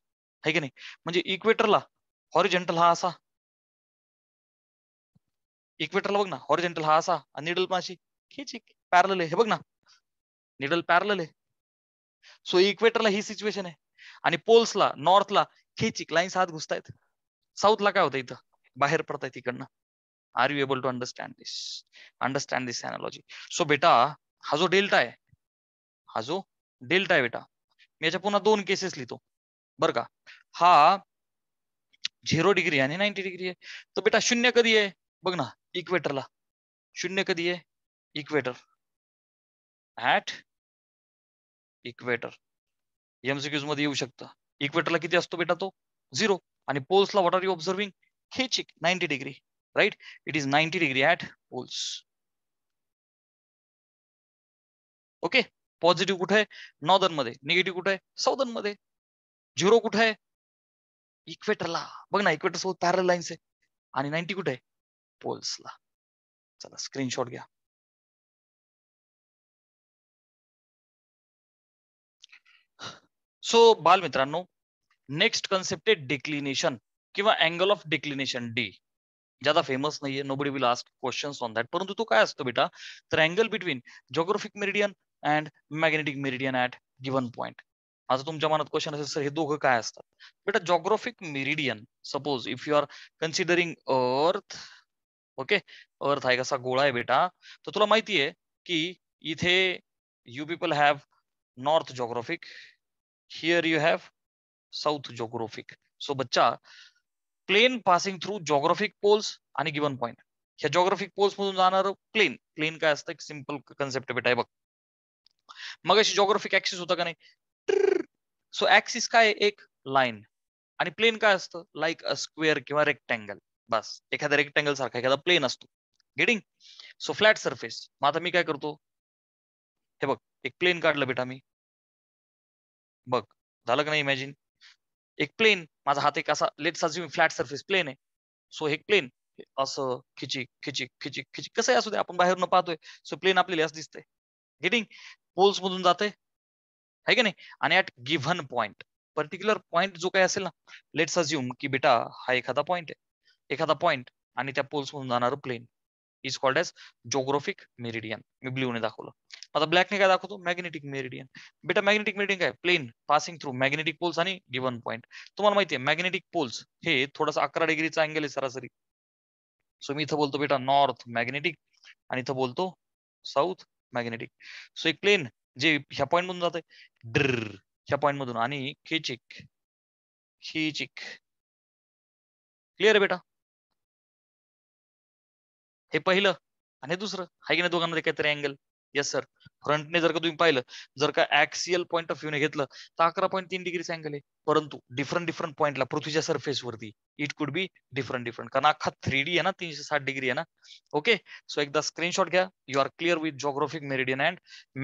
आहे की नाही म्हणजे इक्वेटरला हॉरिजेंटल हा असा इक्वेटरला बघ ना हॉरिजेंटल हा असा आणि निडल माशी खिचिक पॅरल आहे हे बघ ना निडल पॅरल आहे सो इक्वेटरला ही सिच्युएशन आहे आणि पोल्सला नॉर्थला खेचिक लाईन्स हात घुसतायत साऊथला काय होतं इथं बाहेर पडताय तिकडनं are you able to understand this understand this analogy so बेटा हा जो डेल्टा आहे हा जो डेल्टा आहे बेटा मी याच्या पुन्हा दोन केसेस लिहितो बर का हा झिरो डिग्री आणि नाईन्टी डिग्री आहे तो बेटा शून्य कधी आहे बघ ना इक्वेटरला शून्य कधी आहे इक्वेटर ऍट इक्वेटर एमसीक्यूज मध्ये येऊ शकतं इक्वेटरला किती असतो बेटा तो झिरो आणि पोल्सला व्हॉट आर यू ऑब्झर्विंग हे चिक ninety degree right it is ninety degree at poles okay positive कुठे आहे नॉर्दर्न मध्ये निगेटिव्ह कुठे आहे साऊदर्न मध्ये झिरो कुठे आहे इक्वेटरला बघ ना इक्वेटर सोबत पॅरल लाईन्स आहे आणि नाईन्टी कुठे आहे पोल्सला चला स्क्रीनशॉट घ्या सो so, बालमित्रांनो नेक्स्ट कॉन्सेप्ट आहे डिक्लिनेशन किंवा अँगल ऑफ डिक्लिनेशन डी ज्यादा फेमस नाहीये nobody will ask questions on that परंतु तो काय असतो बेटा तर angle between geographic meridian and magnetic meridian at given point आता तुमच्या मनात क्वेश्चन असेल सर हे दोघं काय असतात बेटा geographic meridian suppose if you are considering earth okay earth आहे कसा गोळा आहे बेटा तर तुला माहिती आहे की इथे you people have north geographic here you have south geographic so बच्चा plane passing through geographic poles आणि गिवन पॉइंट ह्या जॉग्राफिक पोल्स मधून जाणार प्लेन प्लेन काय असतं सिम्पल कन्सेप्ट बेटा आहे बघ मग अशी जॉग्राफिक ऍक्सिस होतं का नाही सो ऍक्सिस काय एक लाईन आणि प्लेन काय असतं लाईक अ स्क्वेअर किंवा रेक्टँगल बस एखादा रेक्टँगल सारखा एखादा प्लेन असतो गेटिंग सो फ्लॅट सरफेस मग आता मी काय करतो हे बघ एक प्लेन काढलं बेटा मी बघ झालं का नाही इमॅजिन एक प्लेन माझा हात एक असा let assume flat surface plane आहे सो हे प्लेन असं खिचिक खिचिक खिचिक खिचिक कसं असू दे आपण बाहेरून पाहतोय सो प्लेन आपल्याला असं दिसतंय गेटिंग पोल्स मधून जाते है की नाही आणि at given point particular point जो काही असेल ना लेट्स अज्युम की बेटा हा एखादा पॉइंट आहे एखादा पॉइंट आणि त्या पोल्स मधून जाणार plane is called as geographic meridian मी ने दाखवलं आता ब्लॅकने काय दाखवतो मॅग्नेटिक मेरिडियन बेटा मॅग्नेटिक मेरिडियन काय plane passing through magnetic poles आणि गिवन पॉईंट तुम्हाला माहिती आहे मॅग्नेटिक पोल्स हे थोडासा अकरा डिग्रीचा अँगल आहे सरासरी सो मी इथं बोलतो बेटा नॉर्थ मॅग्नेटिक आणि इथं बोलतो साऊथ मॅग्नेटिक सो एक प्लेन जे ह्या पॉईंट मधून जाते ड्र ह्या पॉइंट मधून आणि खेचिक खेचिक क्लिअर बेटा हे पहिलं आणि हे दुसरं आहे की नाही दोघांमध्ये काहीतरी अँगल येस सर फ्रंटने जर का तुम्ही पाहिलं जर का ऍक्सियल पॉईंट ऑफ ने घेतलं तर अकरा पॉईंट तीन डिग्रीच अँगल आहे परंतु डिफरंट डिफरंट पॉईंटला पृथ्वीच्या वरती it could be different different कारण अख्खा थ्री डी आहे ना तीनशे साठ डिग्री आहे ना ओके सो एकदा स्क्रीनशॉट घ्या you are clear with geographic meridian and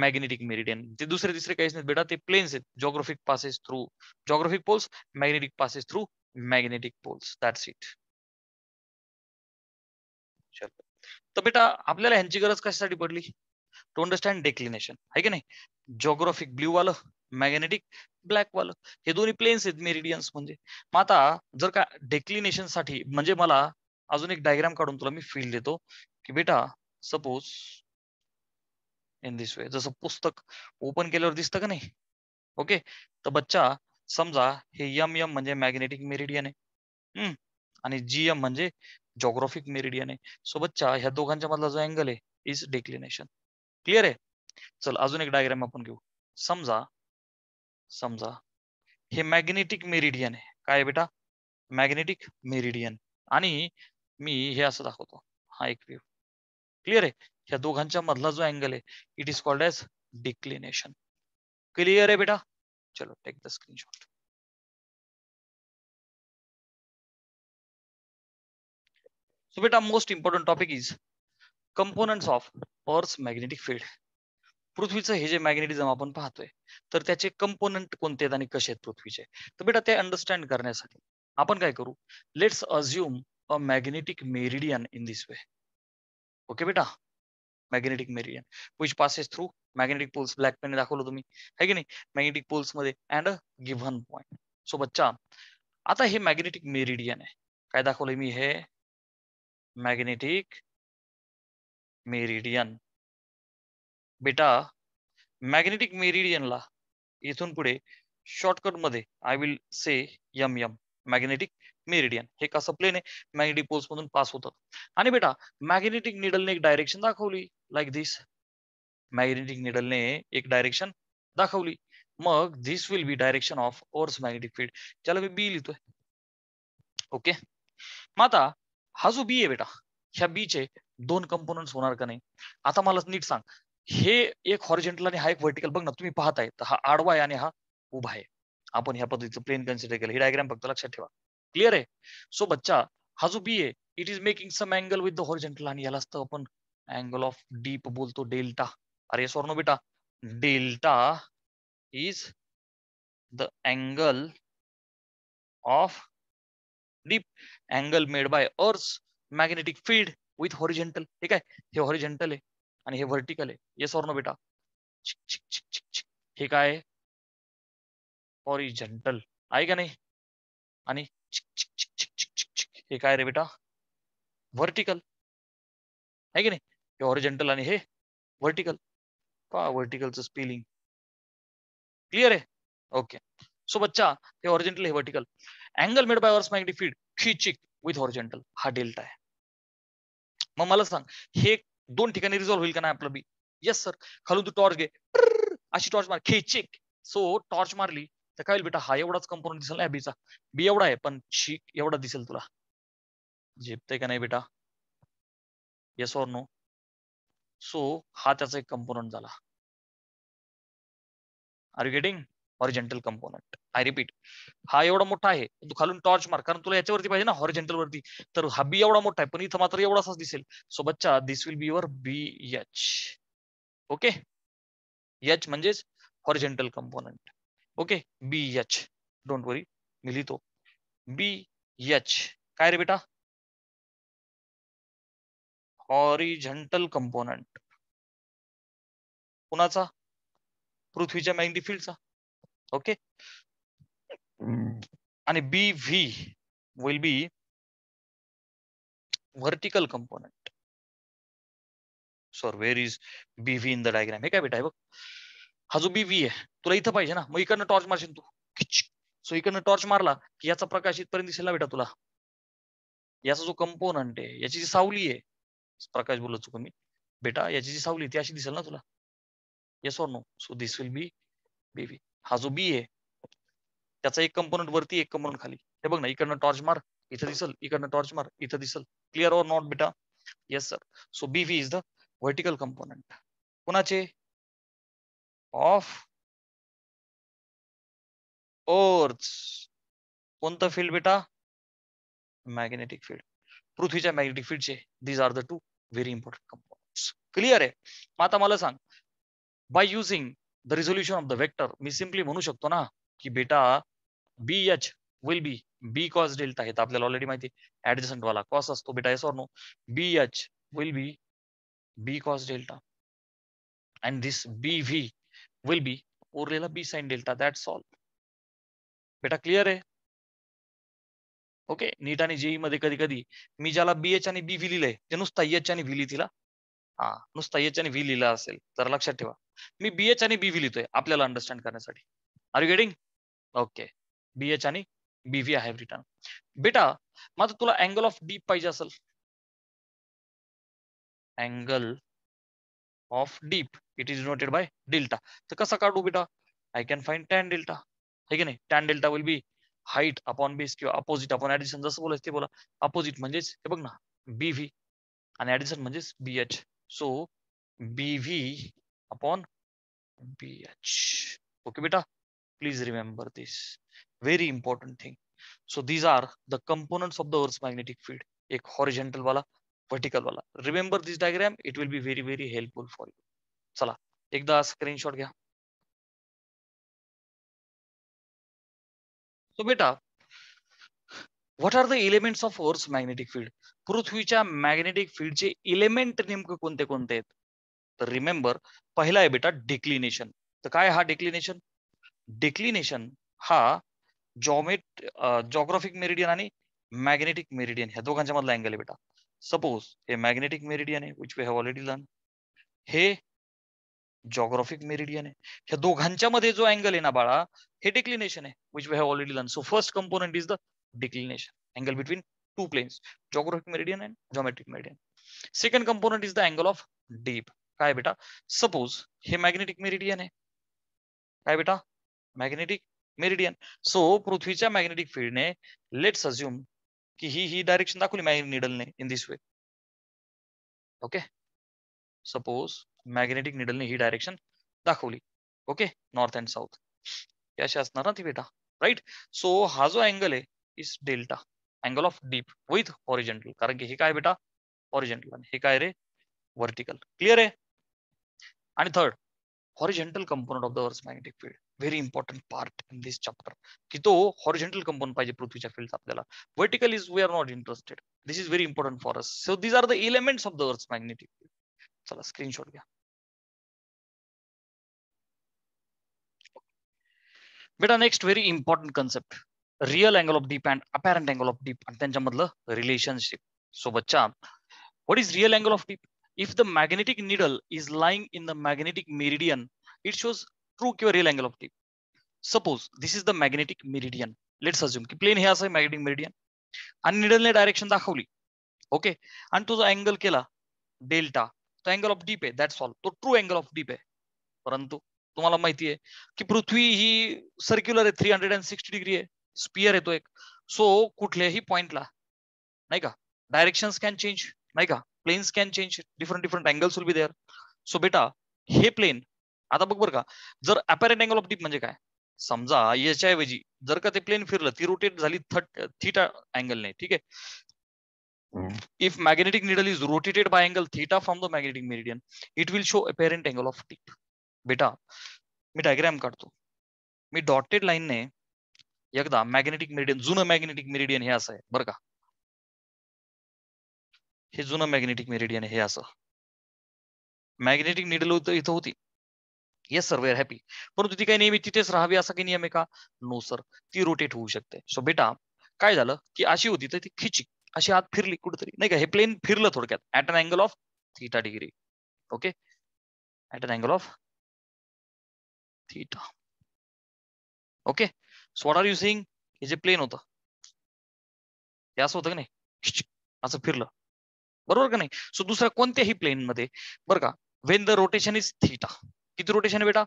magnetic meridian ते दुसरे तिसरे काहीच नाही बेटा ते प्लेन्स आहेत geographic passes through geographic poles magnetic passes through magnetic poles that's it तर बेटा आपल्याला ह्यांची गरज कशासाठी पडली टू अंडरस्टँड डेक्लिनेशन आहे की नाही जॉग्राफिक ब्ल्यू वालं मॅग्नेटिक ब्लॅक वालं हे दोन्ही प्लेन्स आहेत मेरिडियन्स म्हणजे मग आता जर का डेक्लिनेशन साठी म्हणजे मला अजून एक डायग्राम काढून तुला मी फील देतो की बेटा सपोज इन दिस वे जसं पुस्तक ओपन केल्यावर दिसतं का नाही ओके तर बच्चा समजा हे यम यम म्हणजे मॅग्नेटिक मेरिडियन आहे आणि जी एम म्हणजे जॉग्राफिक मेरिडियन आहे सोबतच्या ह्या दोघांच्या मधला जो अँगल आहे इज डेक्लिनेशन क्लिअर आहे चल अजून एक डायग्राम आपण घेऊ समजा समजा हे मॅग्नेटिक मेरिडियन आहे काय बेटा मॅग्नेटिक मेरिडियन आणि मी हे असं दाखवतो हा एक व्ह्यू क्लिअर आहे ह्या दोघांच्या मधला जो अँगल आहे it is called as declination clear आहे बेटा चलो टेक द स्क्रीनशॉट बेटा most most topic is components of of magnetic field field पृथ्वीचं हे जे मॅग्नेटिझम आपण पाहतोय तर त्याचे कंपोनंट कोणते आहेत आणि कसे आहेत पृथ्वीचे तर बेटा ते अंडरस्टँड करण्यासाठी आपण काय करू let's assume a magnetic meridian in this way okay बेटा magnetic meridian which passes through magnetic poles black pen दाखवलं तुम्ही है की नाही मॅग्नेटिक पोल्स मध्ये and a given point so बच्चा आता हे मॅग्नेटिक मेरिडियन आहे काय दाखवलंय मी हे मैग्नेटिक मेरिडियन बेटा मॅग्नेटिक मेरिडियनला इथून पुढे शॉर्टकट मध्ये I will say M M magnetic meridian हे कसं प्लेन आहे मॅग्नेटिक पोल्स मधून पास होतात आणि बेटा मॅग्नेटिक निडलने एक डायरेक्शन दाखवली लाईक दिस मॅग्नेटिक निडलने एक डायरेक्शन दाखवली मग this will be direction of earth's magnetic field ज्याला मी बी लिहितोय ओके मग आता हा जो बी आहे बेटा ह्या चे दोन कंपोनंट होणार का नाही आता मला नीट सांग हे एक हॉरिजेंटल आणि हा एक व्हर्टिकल बघ ना तुम्ही पाहताय तर हा आडवा आहे आणि हा उभा आहे आपण ह्या पद्धतीचं प्लेन कन्सिडर केलं ही डायग्राम फक्त लक्षात ठेवा क्लिअर आहे सो बच्चा हा जो बी आहे it is making some angle with the horizontal आणि याला असतं आपण अँगल ऑफ डीप बोलतो डेल्टा अरे सोर्नो बेटा delta is the angle of deep angle made by Earth's magnetic field with horizontal ठीक आहे हे horizontal आहे आणि हे vertical आहे yes or no बेटा ठीक आहे horizontal आहे का नाही आणि हे काय रे बेटा व्हर्टिकल आहे की नाही हॉरिजेंटल आणि हे व्हर्टिकल पा व्हर्टिकलचं स्पेलिंग क्लिअर ओके सो बच्चा हे है vertical angle made by earth magnetic field शी चिक विथ हॉरिजेंटल हा डेल्टा आहे मग मला सांग हे दोन ठिकाणी रिझॉल्व्ह होईल का नाही आपलं बी येस सर खालून तू टॉर्च घे अशी टॉर्च मार खेचिक चिक सो टॉर्च मारली तर काय होईल बेटा हा एवढाच कंपोनंट दिसेल ना बीचा बी एवढा आहे पण शीक एवढा दिसेल तुला झेपते का नाही बेटा येस ऑर नो सो हा त्याचा एक कंपोनंट झाला are you getting horizontal component I repeat हा एवढा मोठा आहे तू खालून टॉर्च मार कारण तुला याच्यावरती पाहिजे ना हॉरिजेंटल वरती तर हा बी एवढा मोठा आहे पण इथं मात्र एवढाच दिसेल सो बच्चा this will be your B H okay H म्हणजेच horizontal component okay B H don't worry मी लिहितो बी एच काय रे बेटा हॉरिझंटल कंपोनंट कुणाचा पृथ्वीच्या मॅग्नेटिक फील्डचा ओके आणि B V will be vertical component sorry where is B V in the diagram हे काय बेटा आहे बघ हा जो बी व्ही आहे तुला इथं पाहिजे ना मग इकडनं टॉर्च मारशील तू सो इकडनं टॉर्च मारला की याचा प्रकाश इथपर्यंत दिसेल ना बेटा तुला याचा जो कंपोनंट आहे याची जी सावली आहे प्रकाश बोलत चुकून मी बेटा याची जी सावली ती अशी दिसेल ना तुला yes or no so this will be B V हा जो बी आहे त्याचा एक कंपोनंट वरती एक कंपोनंट खाली हे बघ ना इकडनं टॉर्च मार इथं दिसल इकडनं टॉर्च मार इथं दिसल क्लिअर ऑर नॉट बेटा yes sir so B V is the vertical component कोणाचे ऑफ ओर्थ कोणतं फील्ड बेटा मॅग्नेटिक फील्ड पृथ्वीच्या मॅग्नेटिक फील्डचे these are the two very important component clear आहे मग आता मला सांग by using the resolution of the vector मी सिम्पली म्हणू शकतो ना की बेटा B H will be B cos delta हे आपल्याला ऑलरेडी माहिती ऍडजस्टंट वाला कॉस असतो बेटा yes or no B H will be B cos delta and this B V will be उरलेला B sine delta that solve बेटा clear आहे okay नीट आणि जेई e मध्ये कधी कधी मी ज्याला बी एच आणि बी व्ही लिहिलंय ते नुसता एच आणि व्ही तिला हा नुसता एच आणि व्ही लिहिला असेल तर लक्षात ठेवा मी बी एच आणि बी व्ही लिहितोय आपल्याला अंडरस्टँड करण्यासाठी are you getting okay B H आणि बी व्ही आहे रिटर्न बेटा मात्र तुला अँगल ऑफ डी पाहिजे असेल angle of dip it is noted by delta तर कसा काढू बेटा I can find tan delta हे की नाही tan delta will be height upon base किंवा अपोजिट अपॉन ऍडिशन जसं बोलायचं ते बोला अपोजिट म्हणजेच हे बघ ना बी व्ही आणि ऍडिशन म्हणजेच B H so B V upon B H okay बेटा please remember this very important thing so these are the components of the earth magnetic field एक हॉरिजेंटल वाला वर्टिकल वाला remember this diagram it will be very very helpful for you चला एकदा screenshot घ्या so बेटा what are the elements of earth magnetic field पृथ्वीच्या magnetic फील्डचे element नेमके कोणते कोणते आहेत तर रिमेंबर पहिला आहे बेटा डिक्लिनेशन तर काय हा डिक्लिनेशन डिक्लिनेशन हा जॉमेट जॉग्राफिक मेरिडियन आणि मॅग्नेटिक मेरिडियन ह्या दोघांच्या मधला अँगल आहे बेटा सपोज हे मॅग्नेटिक मेरिडियन आहे which we have already learn हे जॉग्राफिक मेरिडियन आहे ह्या दोघांच्या मध्ये जो अँगल आहे ना बाळा हे डिक्लिनेशन आहे which we have already learn so first component is the declination angle between two planes geographic meridian and geometric meridian second component is the angle of deep क्या बेटा सपोज ये मैग्नेटिक मेरिडियन है काय बेटा magnetic meridian so पृथ्वीच्या magnetic फील्डने let's assume की ही ही डायरेक्शन दाखवली मॅग्नेटिक निडलने in this way okay suppose magnetic निडलने ही डायरेक्शन दाखवली ओके नॉर्थ अँड साऊथ अशी ना ती बेटा राईट सो हा जो एंगल है is delta angle of dip with horizontal कारण की हे काय बेटा हॉरिजेंटल आणि हे काय रे व्हर्टिकल क्लिअर आहे आणि third horizontal component of the earth magnetic field very important part in this chapter की तो हॉरिजेंटल कंपोनंट पाहिजे पृथ्वीच्या फील्ड आपल्याला vertical is we are not interested this is very important for us so these are the elements of the earth magnetic field चला screenshot घ्या बेटा next very important concept real angle of dip and apparent angle of dip आणि त्यांच्यामधलं relationship सोबतच्या what is real angle of dip if the magnetic needle is lying in the magnetic meridian it shows true किंवा real angle of dip suppose this is the magnetic meridian let's assume की plane हे असं magnetic meridian आणि निडलने direction दाखवली okay आणि तो जो angle केला डेल्टा तो अँगल ऑफ डीप आहे दॅट्स ऑल तो ट्रू अँगल ऑफ डीप आहे परंतु तुम्हाला माहिती आहे की पृथ्वी ही सर्क्युलर आहे three hundred and sixty degree आहे स्पियर येतो एक सो कुठल्याही पॉइंटला नाही का डायरेक्शन कॅन चेंज नाही का plane can change different different angles will be there so बेटा हे प्लेन आता बघ बरं का जर अपॅरेंट अँगल ऑफ डीप म्हणजे काय समजा याच्याऐवजी जर का ते प्लेन फिरलं ती रोटेट झाली थट थिटा अँगलने ठीक आहे if magnetic needle is rotated by angle theta from the magnetic meridian it will show apparent angle of dip बेटा मी डायग्राम काढतो मी डॉटेड लाईनने एकदा मैग्नेटिक मेरिडियन जुन मैग्नेटिक मेरिडियन हे असं का जुन मैग्नेटिक मेरिडियन हे असं मॅग्नेटिक निडल इथं होती येस सर वेर हैपी पर तिथे रहा है तिथेच नियम है का नो सर ती रोटेट होते सो बेटा का अभी होती तो खिची अभी हाथ फिर कुछ तरी नहीं का प्लेन फिर थोड़क at an angle of theta degree okay at an angle of theta okay okay? So what are you seeing हे जे प्लेन होत हे असं होतं का नाही असं फिरलं बरोबर का नाही सो दुसऱ्या कोणत्याही प्लेन मध्ये बरं का when the rotation is theta किती रोटेशन बेटा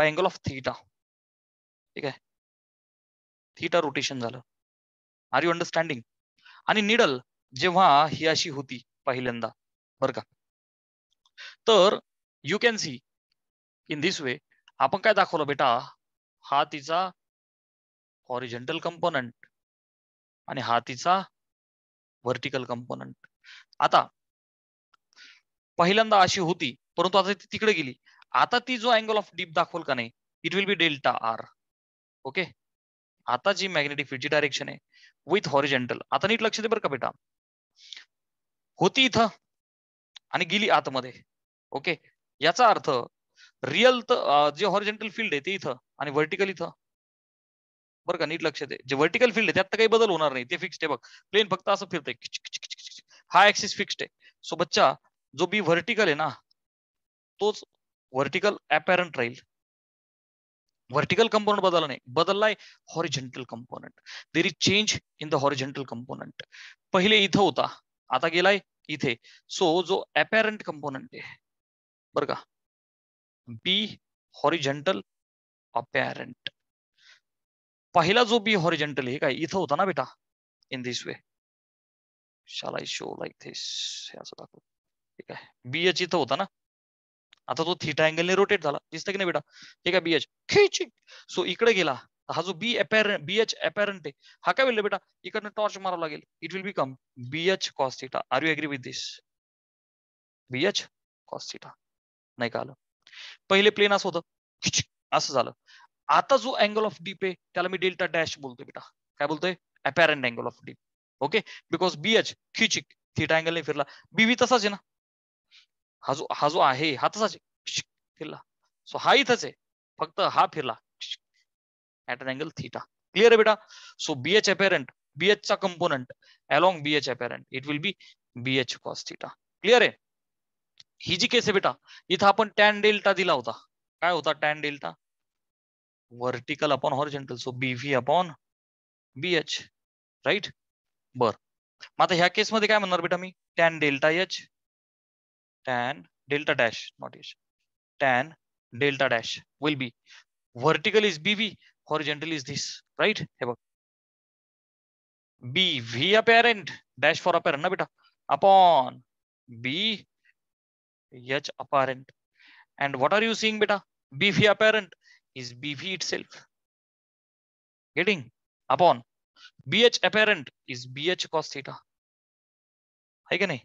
बाय अँगल ऑफ थीटा ठीक आहे थीटा रोटेशन झालं आर यू अंडरस्टँडिंग आणि निडल जेव्हा ही अशी होती पहिल्यांदा बरं का तर you can see in this way आपण काय दाखवलं बेटा हा तिचा हॉरिजेंटल कंपोनंट आणि हा तिचा व्हर्टिकल कंपोनंट आता पहिल्यांदा अशी होती परंतु आता ती तिकडे गेली आता ती जो अँगल ऑफ डीप दाखवल का नाही it will be delta R okay आता जी मॅग्नेटिक फील्डची डायरेक्शन आहे विथ हॉरिजेंटल आता नीट लक्ष दे बरं का बेटा होती इथं आणि गेली आतमध्ये ओके याचा अर्थ रिअल जे हॉरिजेंटल फील्ड आहे ते इथं आणि व्हर्टिकल इथं बर का नीट लक्ष्य जो वर्टिकल फील्ड है त्यात बदल होणार नाही फिक्स्ड आहे प्लेन फिर हा एक्सिस फिक्स्ड है सो बच्चा जो बी वर्टिकल है ना vertical apparent apparent vertical component बदल नहीं बदलना है horizontal component there is change in the horizontal component पहले इत होता आता गेला इधे सो जो एपेरंट कंपोनेंट है बर का बी हॉरिजेंटल अपेरंट पहिला जो बी हॉरिजेंटल हे काय इथं होता ना बेटा in this way I show like this हे असं दाखव ठीक आहे बी एच इथं होता ना आता तो थिटा अँगलने रोटेट झाला दिसतं की नाही बेटा ठीक आहे बी एच सो इकडे गेला हा जो बी अपेर बी एच आहे हा काय बोलले बेटा इकडनं टॉर्च मारावं लागेल it will become B H cos theta are you agree with this B H cos theta नाही का आलं पहिले प्लेन असं होतं असं झालं आता जो अँगल ऑफ डीप आहे त्याला मी डेल्टा डॅश बोलतोय बेटा काय बोलतोय apparent angle of dip okay because B H खिचिक थिटा अँगल नाही फिरला बीवी तसाच आहे ना हा जो हा जो आहे हा तसाच आहे फिरला सो हा इथच आहे फक्त हा फिरला at an angle theta clear आहे बेटा so B H BH B H चा component along B H apparent it will be B H cos theta clear आहे ही जी केस आहे बेटा इथं आपण टॅन डेल्टा दिला होता काय होता tan delta vertical upon horizontal so B V upon B H right बर मग आता ह्या केसमध्ये काय म्हणणार बेटा मी tan delta H tan delta dash not H tan delta dash will be vertical is B V horizontal is this right हे बघ B V apparent dash for apparent ना बेटा upon B H apparent and what are you seeing बेटा B V apparent is BV itself. Getting upon BH apparent is BH cos theta. आहे का नाही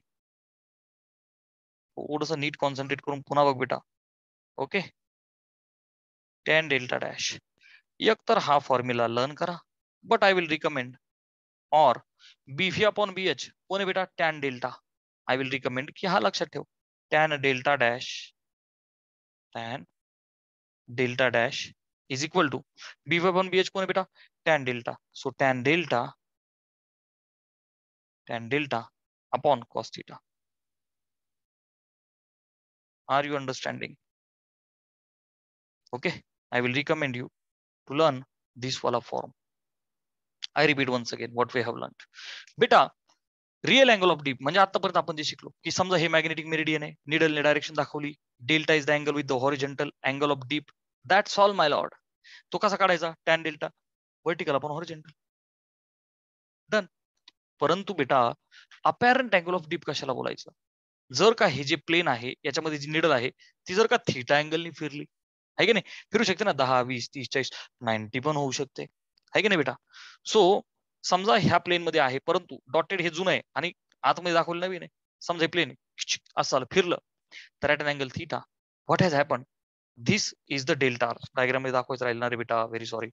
नीट concentrate करून पुन्हा बघ बेटा ओके टेन डेल्टा डॅश एक तर हा फॉर्म्युला लर्न करा बट आय विल रिकमेंड और बीफी अपॉन बी एच कोण बेटा tan delta I will recommend की हा लक्षात ठेव tan delta dash tan delta dash is equal to B upon B H कौन है बेटा tan delta so tan delta tan delta upon cos theta are you understanding okay i will recommend you to learn this wala form i repeat once again what we have learned beta real angle of dip म्हणजे आतापर्यंत आपण जे शिकलो की समजा हे magnetic meridian आहे ने डायरेक्शन दाखवली delta is the angle with the horizontal angle of dip that solve my lord तो कसा काढायचा टॅन डेल्टा वर्टिकल आपण हॉरिजेंटल डन परंतु बेटा अपॅरंट अँगल ऑफ डीप कशाला बोलायचं जर का हे जे प्लेन आहे याच्यामध्ये जी निडल आहे ती जर का थिटा अँगलनी फिरली आहे की नाही फिरू शकते ना दहा वीस तीस चाळीस नाईन्टी पण होऊ शकते आहे की नाही बेटा सो समजा ह्या प्लेन मध्ये आहे परंतु डॉटेड हे जुन आहे आणि आतमध्ये दाखवलं नवीन आहे समजा प्लेन असं झालं फिरलं तर at an angle theta what has happen this is the delta diagram मध्ये दाखवायचं राहील ना रे बेटा व्हेरी सॉरी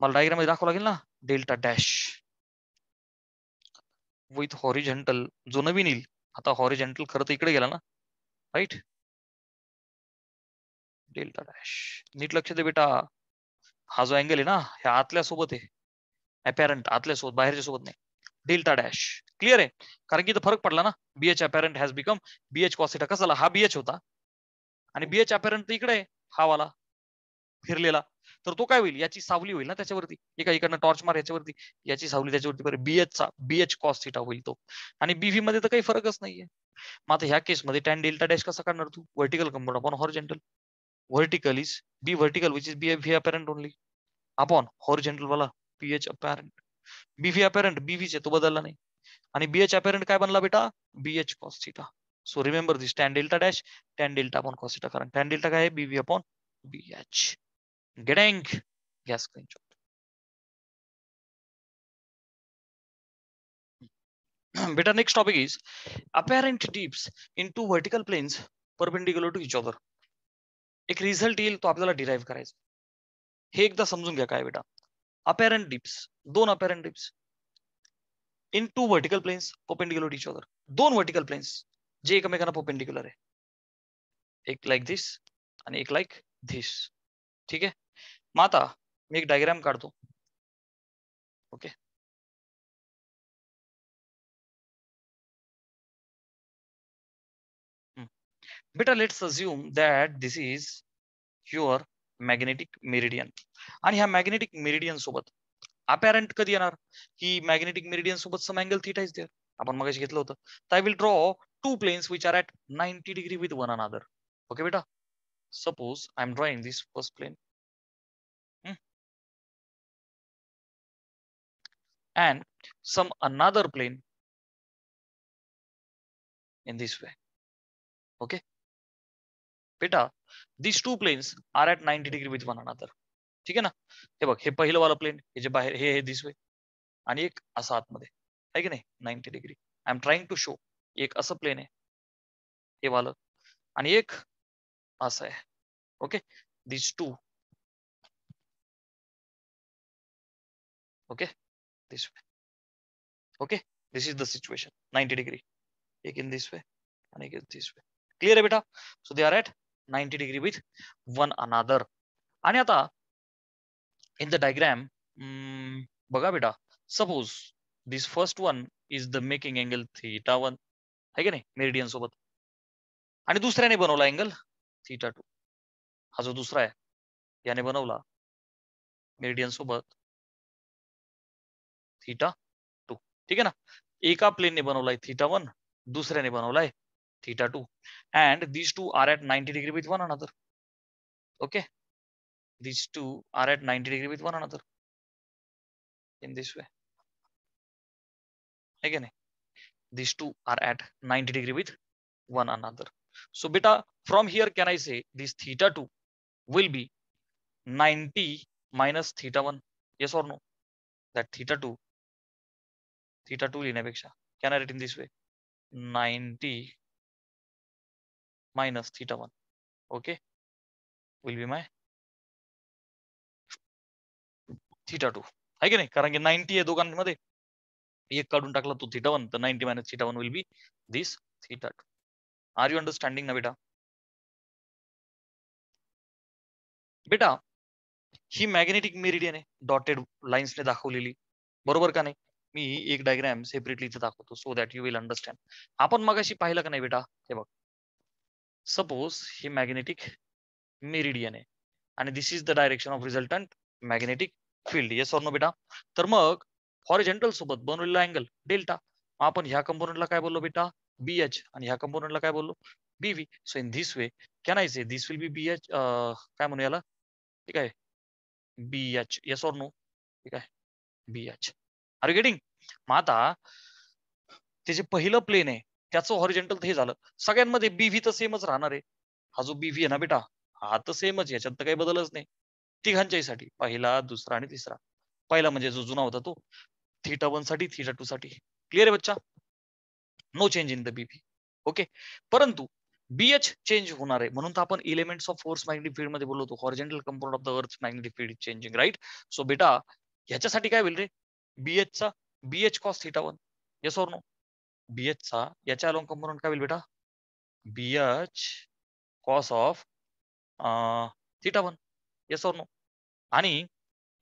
मला डायग्राम मध्ये दाखवा लागेल ना डेल्टा डॅश विथ हॉरिजेंटल जो नवीन येईल आता हॉरिजेंटल खरं तर इकडे गेला ना राईट डेल्टा डॅश नीट लक्ष दे बेटा हा जो अँगल आहे ना ह्या आतल्या सोबत आहे अपॅरंट आतल्या सोबत बाहेरच्या सोबत नाही डेल्टा डॅश क्लिअर आहे कारण की फरक पडला ना BH apparent has become BH cos theta कसा हा बीएच होता आणि बीएच अपॅरंट इकडे हा वाला फिरलेला तर तो काय होईल याची सावली होईल ना त्याच्यावरती एका इकडनं टॉर्च मार याच्यावरती याची सावली त्याच्यावरती बरं बीएच चा बीएच कॉस सिटा होईल तो आणि बीव्ही मध्ये तर काही फरकच नाहीये मग आता ह्या केसमध्ये टॅन डेल्टा डॅश कसा काढणार तू vertical compound upon horizontal vertical is B vertical which is B V apparent only upon horizontal वाला पीएच अपॅरंट बीव्ही अपॅरंट बीव्हीच आहे तो बदलला नाही आणि बीएच अपॅरंट काय बनला बेटा BH cos theta so remember this tan delta dash tan delta upon cos theta कारण टॅन डेल्टा काय आहे बीव्ही अपॉन बीएच गेटँग गॅस स्क्रीनशॉट बेटा next topic is apparent dips in two vertical planes perpendicular to each other एक result येईल तो आपल्याला डिराईव्ह करायचा हे एकदा समजून घ्या काय बेटा अपेरंट डिप्स दोन apparent dips in two vertical planes perpendicular each other दोन व्हर्टिकल प्लेन्स जे एकमेकांना पोपेंडिक्युलर आहे एक लाईक धिस आणि एक लाईक धिस ठीक आहे मग आता मी एक डायग्राम काढतो ओके बेटा let's assume that this is your magnetic meridian आणि ह्या मॅग्नेटिक मेरिडियन सोबत अपॅरंट कधी येणार ही मॅग्नेटिक मेरिडियन सोबत some angle theta is there आपण मग घेतलं होतं I will draw two planes which are at ninety degree with one another okay बेटा suppose I am drawing this first plane and some another plane in this way okay बेटा these two planes are at 90 degree with one another ठीक आहे ना हे बघ हे पहिलं वाला प्लेन हे जे बाहेर हे हे दिस वे आणि एक असा आतमध्ये आहे की नाही ninety degree I am trying to show एक असं प्लेन आहे हे वाला आणि एक असं आहे okay this two okay this way okay this is the situation ninety degree एक इन दिस वे आणि एक दिस वे क्लिअर आहे बेटा so they are at ninety degree with one another आणि आता इन द डायग्रॅम बघा बेटा suppose this first one is the making angle theta one आहे की नाही मेरिडियन सोबत आणि दुसऱ्याने बनवला अँगल थिटा टू हा जो दुसरा आहे याने बनवला मेरिडियन सोबत थिटा टू ठीक आहे ना एका प्लेनने बनवलाय थिटा वन दुसऱ्याने बनवलाय theta 2 and these two are at 90 degree with one another okay these two are at 90 degree with one another in this way again these two are at 90 degree with one another so beta from here can i say this theta 2 will be 90 minus theta 1 yes or no that theta 2 theta 2 लिहिण्यापेक्षा can i write in this way 90 minus theta 1 okay will be my theta 2 आहे की नाही कारण की 90 आहे दोघांमध्ये एक काढून टाकला तू थीटा वन तर ninety minus theta one will be are you understanding ना बेटा बेटा ही मॅग्नेटिक मेरिडियन आहे डॉटेड लाईन्सने दाखवलेली बरोबर का नाही मी एक डायग्रॅम सेपरेटली इथे दाखवतो so that you will understand आपण मग अशी पाहिलं का नाही बेटा हे बघ सपोज ही मॅग्नेटिक मेरिडियन आहे आणि this is the direction of resultant magnetic field yes or no बेटा तर मग हॉरिजेंटल सोबत बनवलेला अँगल डेल्टा आपण ह्या कंपोनंटला काय बोललो बेटा बी एच आणि ह्या कंपोनंटला काय बोललो B V so in this way can I say this will be B H काय म्हणू याला ठीक आहे B H yes or no ठीक आहे B H are you getting मग आता त्याचे पहिलं प्लेन आहे त्याचं हॉरिजेंटल हे झालं सगळ्यांमध्ये बीव्ही तर सेमच राहणार आहे हा जो बीव्ही आहे ना बेटा हा तर सेमच याच्यात तर काही बदलच नाही तिघांच्याही साठी पहिला दुसरा आणि तिसरा पहिला म्हणजे जो जुना होता तो थिटा वन साठी थिटा टू साठी क्लिअर आहे बच्चा no change in the BV okay परंतु बीएच चेंज होणार आहे म्हणून तर आपण elements of force magnetic field मध्ये बोलतो horizontal compound of the earth magnetic field changing right so बेटा ह्याच्यासाठी काय होईल रे एच चा BH cos theta one yes or no H sa, याच्या अलोंग कंपोनंट काय होईल बेटा B H cos of theta one yes or no आणि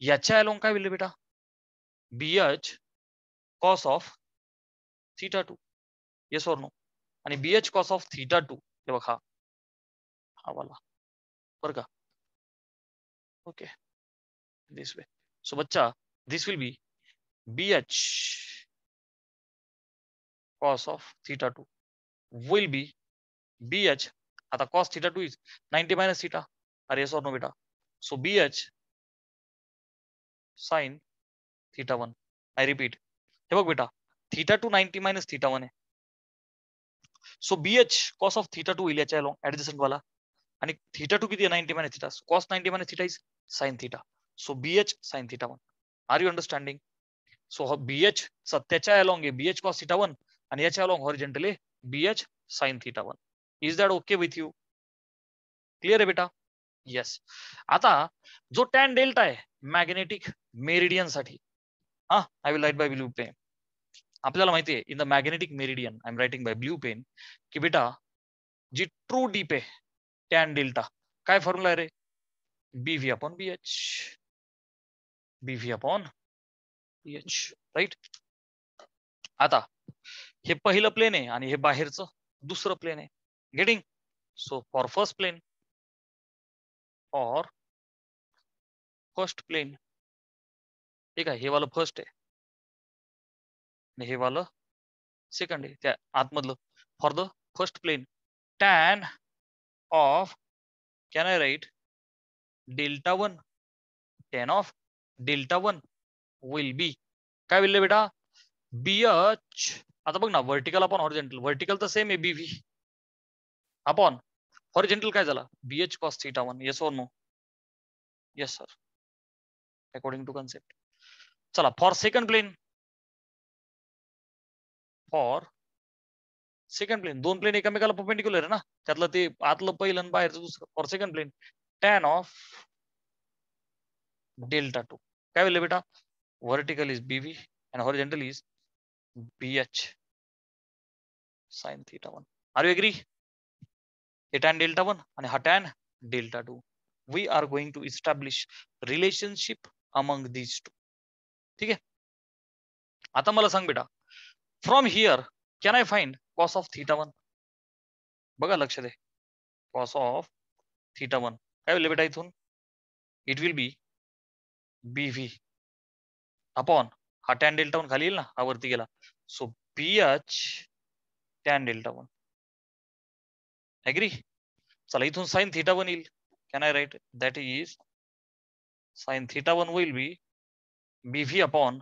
याच्या अलोंग काय विल बेटा B H cos of theta two yes or no आणि B H cos of theta two हे बघा हा वाला बर का ओके दिस वे सो बच्चा this will be B H cos of theta 2 will be BH. At the cos theta 2 is 90 minus theta. Are yes or no beta? So BH sine theta 1. I repeat. हे बघ बेटा theta two ninety minus theta one आहे so B H cos of theta two येईल याच्या adjacent वाला आणि theta two किती आहे ninety minus theta cos ninety minus theta is sine theta so B H sine theta one are you understanding so B H सत्याच्या along आहे B H cos theta one आणि and h along B H sin theta one is that okay with you clear आहे बेटा yes आता जो tan delta आहे magnetic meridian साठी हा I will light by blue pen आपल्याला माहिती आहे in the magnetic meridian I am writing by blue pen की बेटा जी ट्रू डीप आहे टॅन डेल्टा काय फॉर्म्युला आहे रे B V upon B H B V upon B H right आता हे पहिलं प्लेन आहे आणि हे बाहेरचं दुसरं प्लेन आहे getting so for first plane for first plane ठीक आहे हे वालं फर्स्ट आहे हे वालं सेकंड आहे त्या आतमधलं for the first plane tan of can I write delta one tan of delta one will be काय विल बेटा बी एच आता बघ ना व्हर्टिकल अपॉन हॉरिजेंटल व्हर्टिकल तर सेम आहे बीव्ही अपॉन हॉरिजेंटल काय झाला B H cos theta one yes or no yes sir according to concept चला for second plane for second plane दोन प्लेन एकमेकाला परपेंडिक्युलर आहे ना त्यातलं ते आतलं पहिलं आणि बाहेरचं दुसरं for second plane tan of delta two काय होईल बेटा vertical is B V and horizontal is B H sine one are you agree ए टॅन डेल्टा वन आणि हा hatan delta two we are going to establish relationship among these two ठीक आहे आता मला सांग बेटा from here can I find cos of theta one बघा लक्ष दे कॉस ऑफ थीटा वन काय होईल बेटा इथून it will be B V upon हा टॅन डेल्टा वन खाली येईल ना हा वरती गेला so B H tan delta one agree चला इथून साईन थिटा वन येईल can I write that is sine theta one will be B V upon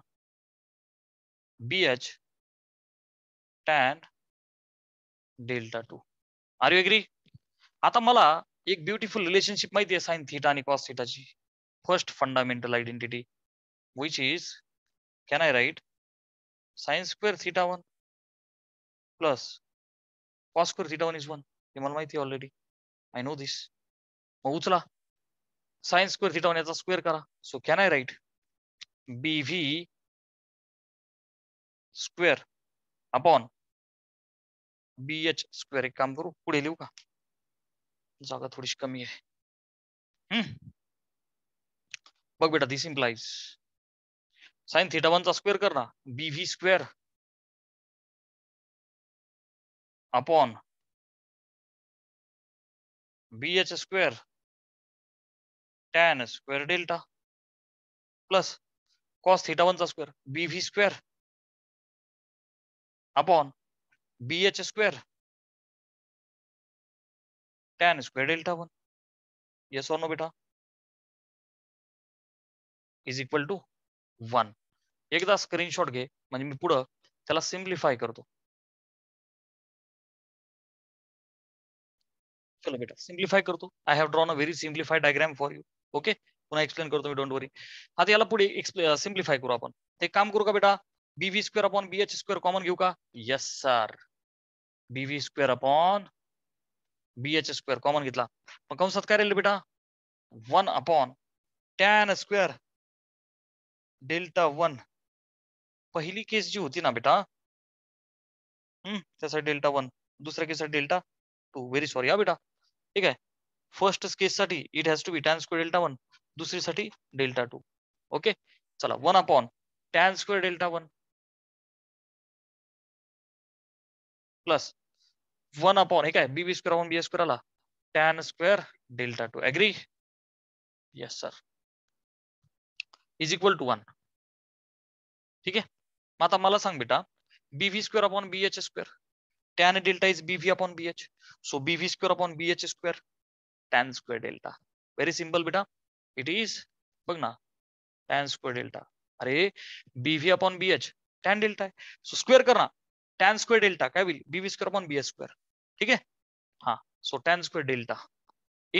B H tan delta two are you agree आता मला एक beautiful relationship माहिती आहे sine theta आणि cos थिटाची first fundamental identity which is can I write sine square theta one plus cos square theta one is one हे मला माहिती आहे ऑलरेडी आय नो दिस मग उचला सायन्स स्क्वेअर थिटा वन याचा स्क्वेअर करा so can I write B V square upon B H square एक काम करू पुढे लिहू का जागा थोडीशी कमी आहे बघ बेटा दिस इम्प्लाइज साइन थिटा वनचा स्क्वेअर कर ना B V square upon B H square tan square delta plus cos theta वनचा square B V square upon B square tan square delta one yes no बेटा इज इक्वल टू वन एकदा screenshot घे म्हणजे मी पुढं त्याला simplify करतो चलो बेटा सिंप्लीफाय करतो I have drawn a very simplify diagram for you okay पुन्हा एक्सप्लेन करतो डोंट वरी आता ये पुढे सिम्प्लिफाय करू अपन एक काम करू का बेटा B V square upon B H square common घे का yes sir B V square upon B H square common घेतला मग बेटा one upon tan square delta one पहली केस जी होती ना बेटा हम्म डेल्टा वन दुसरा case delta two very sorry हा बेटा ठीक आहे फर्स्ट साठी it has to be tan square delta one दुसरीसाठी डेल्टा टू ओके चला one upon tan square delta one plus one upon हे काय B square upon B square आला tan square delta two agree yes sir is equal to one ठीक आहे मग आता मला सांग बेटा B square upon B H square tan delta is bv upon bh so bv square upon bh square tan square delta very simple beta it is bag na tan square delta are bv upon bh tan delta hai. so square karna tan square delta kya will bv square upon bh square theek hai ha so tan square delta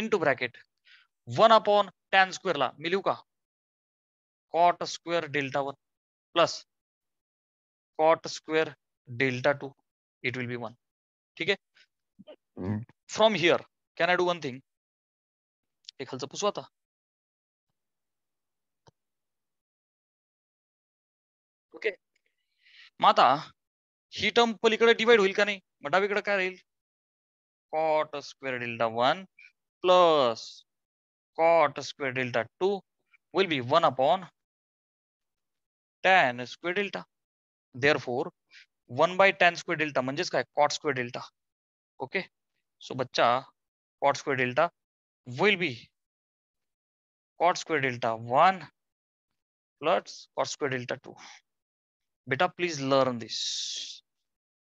into bracket 1 upon tan square la milu ka cot square delta 1 plus cot square delta 2 it will be one ठीक आहे from here can I do one thing हे खालचं पुसू आता okay मग आता ही term पलीकडे divide होईल का नाही मग डावीकडे काय राहील cot square delta one plus cot square delta two will be one upon tan square delta therefore one by tan square delta म्हणजेच काय cot square delta okay so बच्चा cot square delta will be cot square delta one plus cot square delta two बेटा please learn this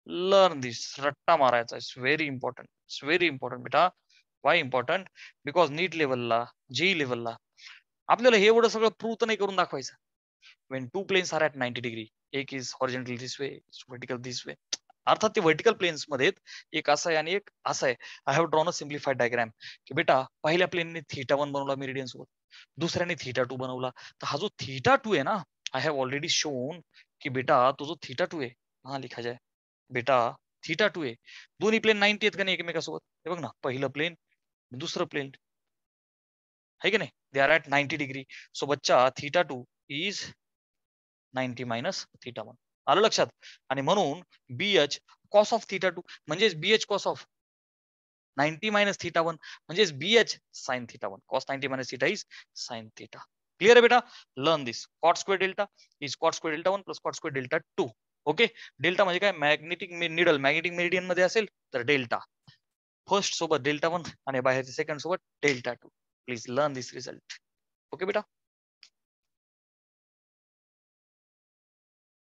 learn this रट्टा मारायचा it's very important it's very important बेटा why important because NEET लेवलला जी लेवलला आपल्याला हे एवढं सगळं प्रूव तर नाही करून दाखवायचं when two planes are at 90 degree एक is horizontal this way vertical this way अर्थात ते व्हर्टिकल प्लेन्स मध्ये एक असा आहे आणि एक असा आहे I have drawn a simplified diagram की बेटा पहिल्या प्लेनने थिटा वन बनवला मेरिडियन सोबत दुसऱ्याने थिटा टू बनवला तर हा जो थिटा टू आहे ना आय हॅव ऑलरेडी शोन की बेटा तो जो थिटा टू आहे हा लिखा जाय बेटा थिटा टू आहे दोन्ही प्लेन नाईन्टी आहेत का नाही एकमेकासोबत हे बघ ना पहिलं प्लेन दुसरं प्लेन है की नाही they are at ninety degree so बच्चा theta two is ninety minus theta one आलं लक्षात आणि म्हणून B H cos of theta two म्हणजेच B H cos of ninety minus theta one म्हणजेच B H sine theta one cos ninety minus theta is sine theta clear आहे बेटा learn this cot square delta is cot square delta one plus cot square delta two okay delta म्हणजे काय magnetic needle magnetic meridian मध्ये असेल तर delta first सोबत delta one आणि बाहेरच्या सेकंड सोबत delta two please learn this result okay बेटा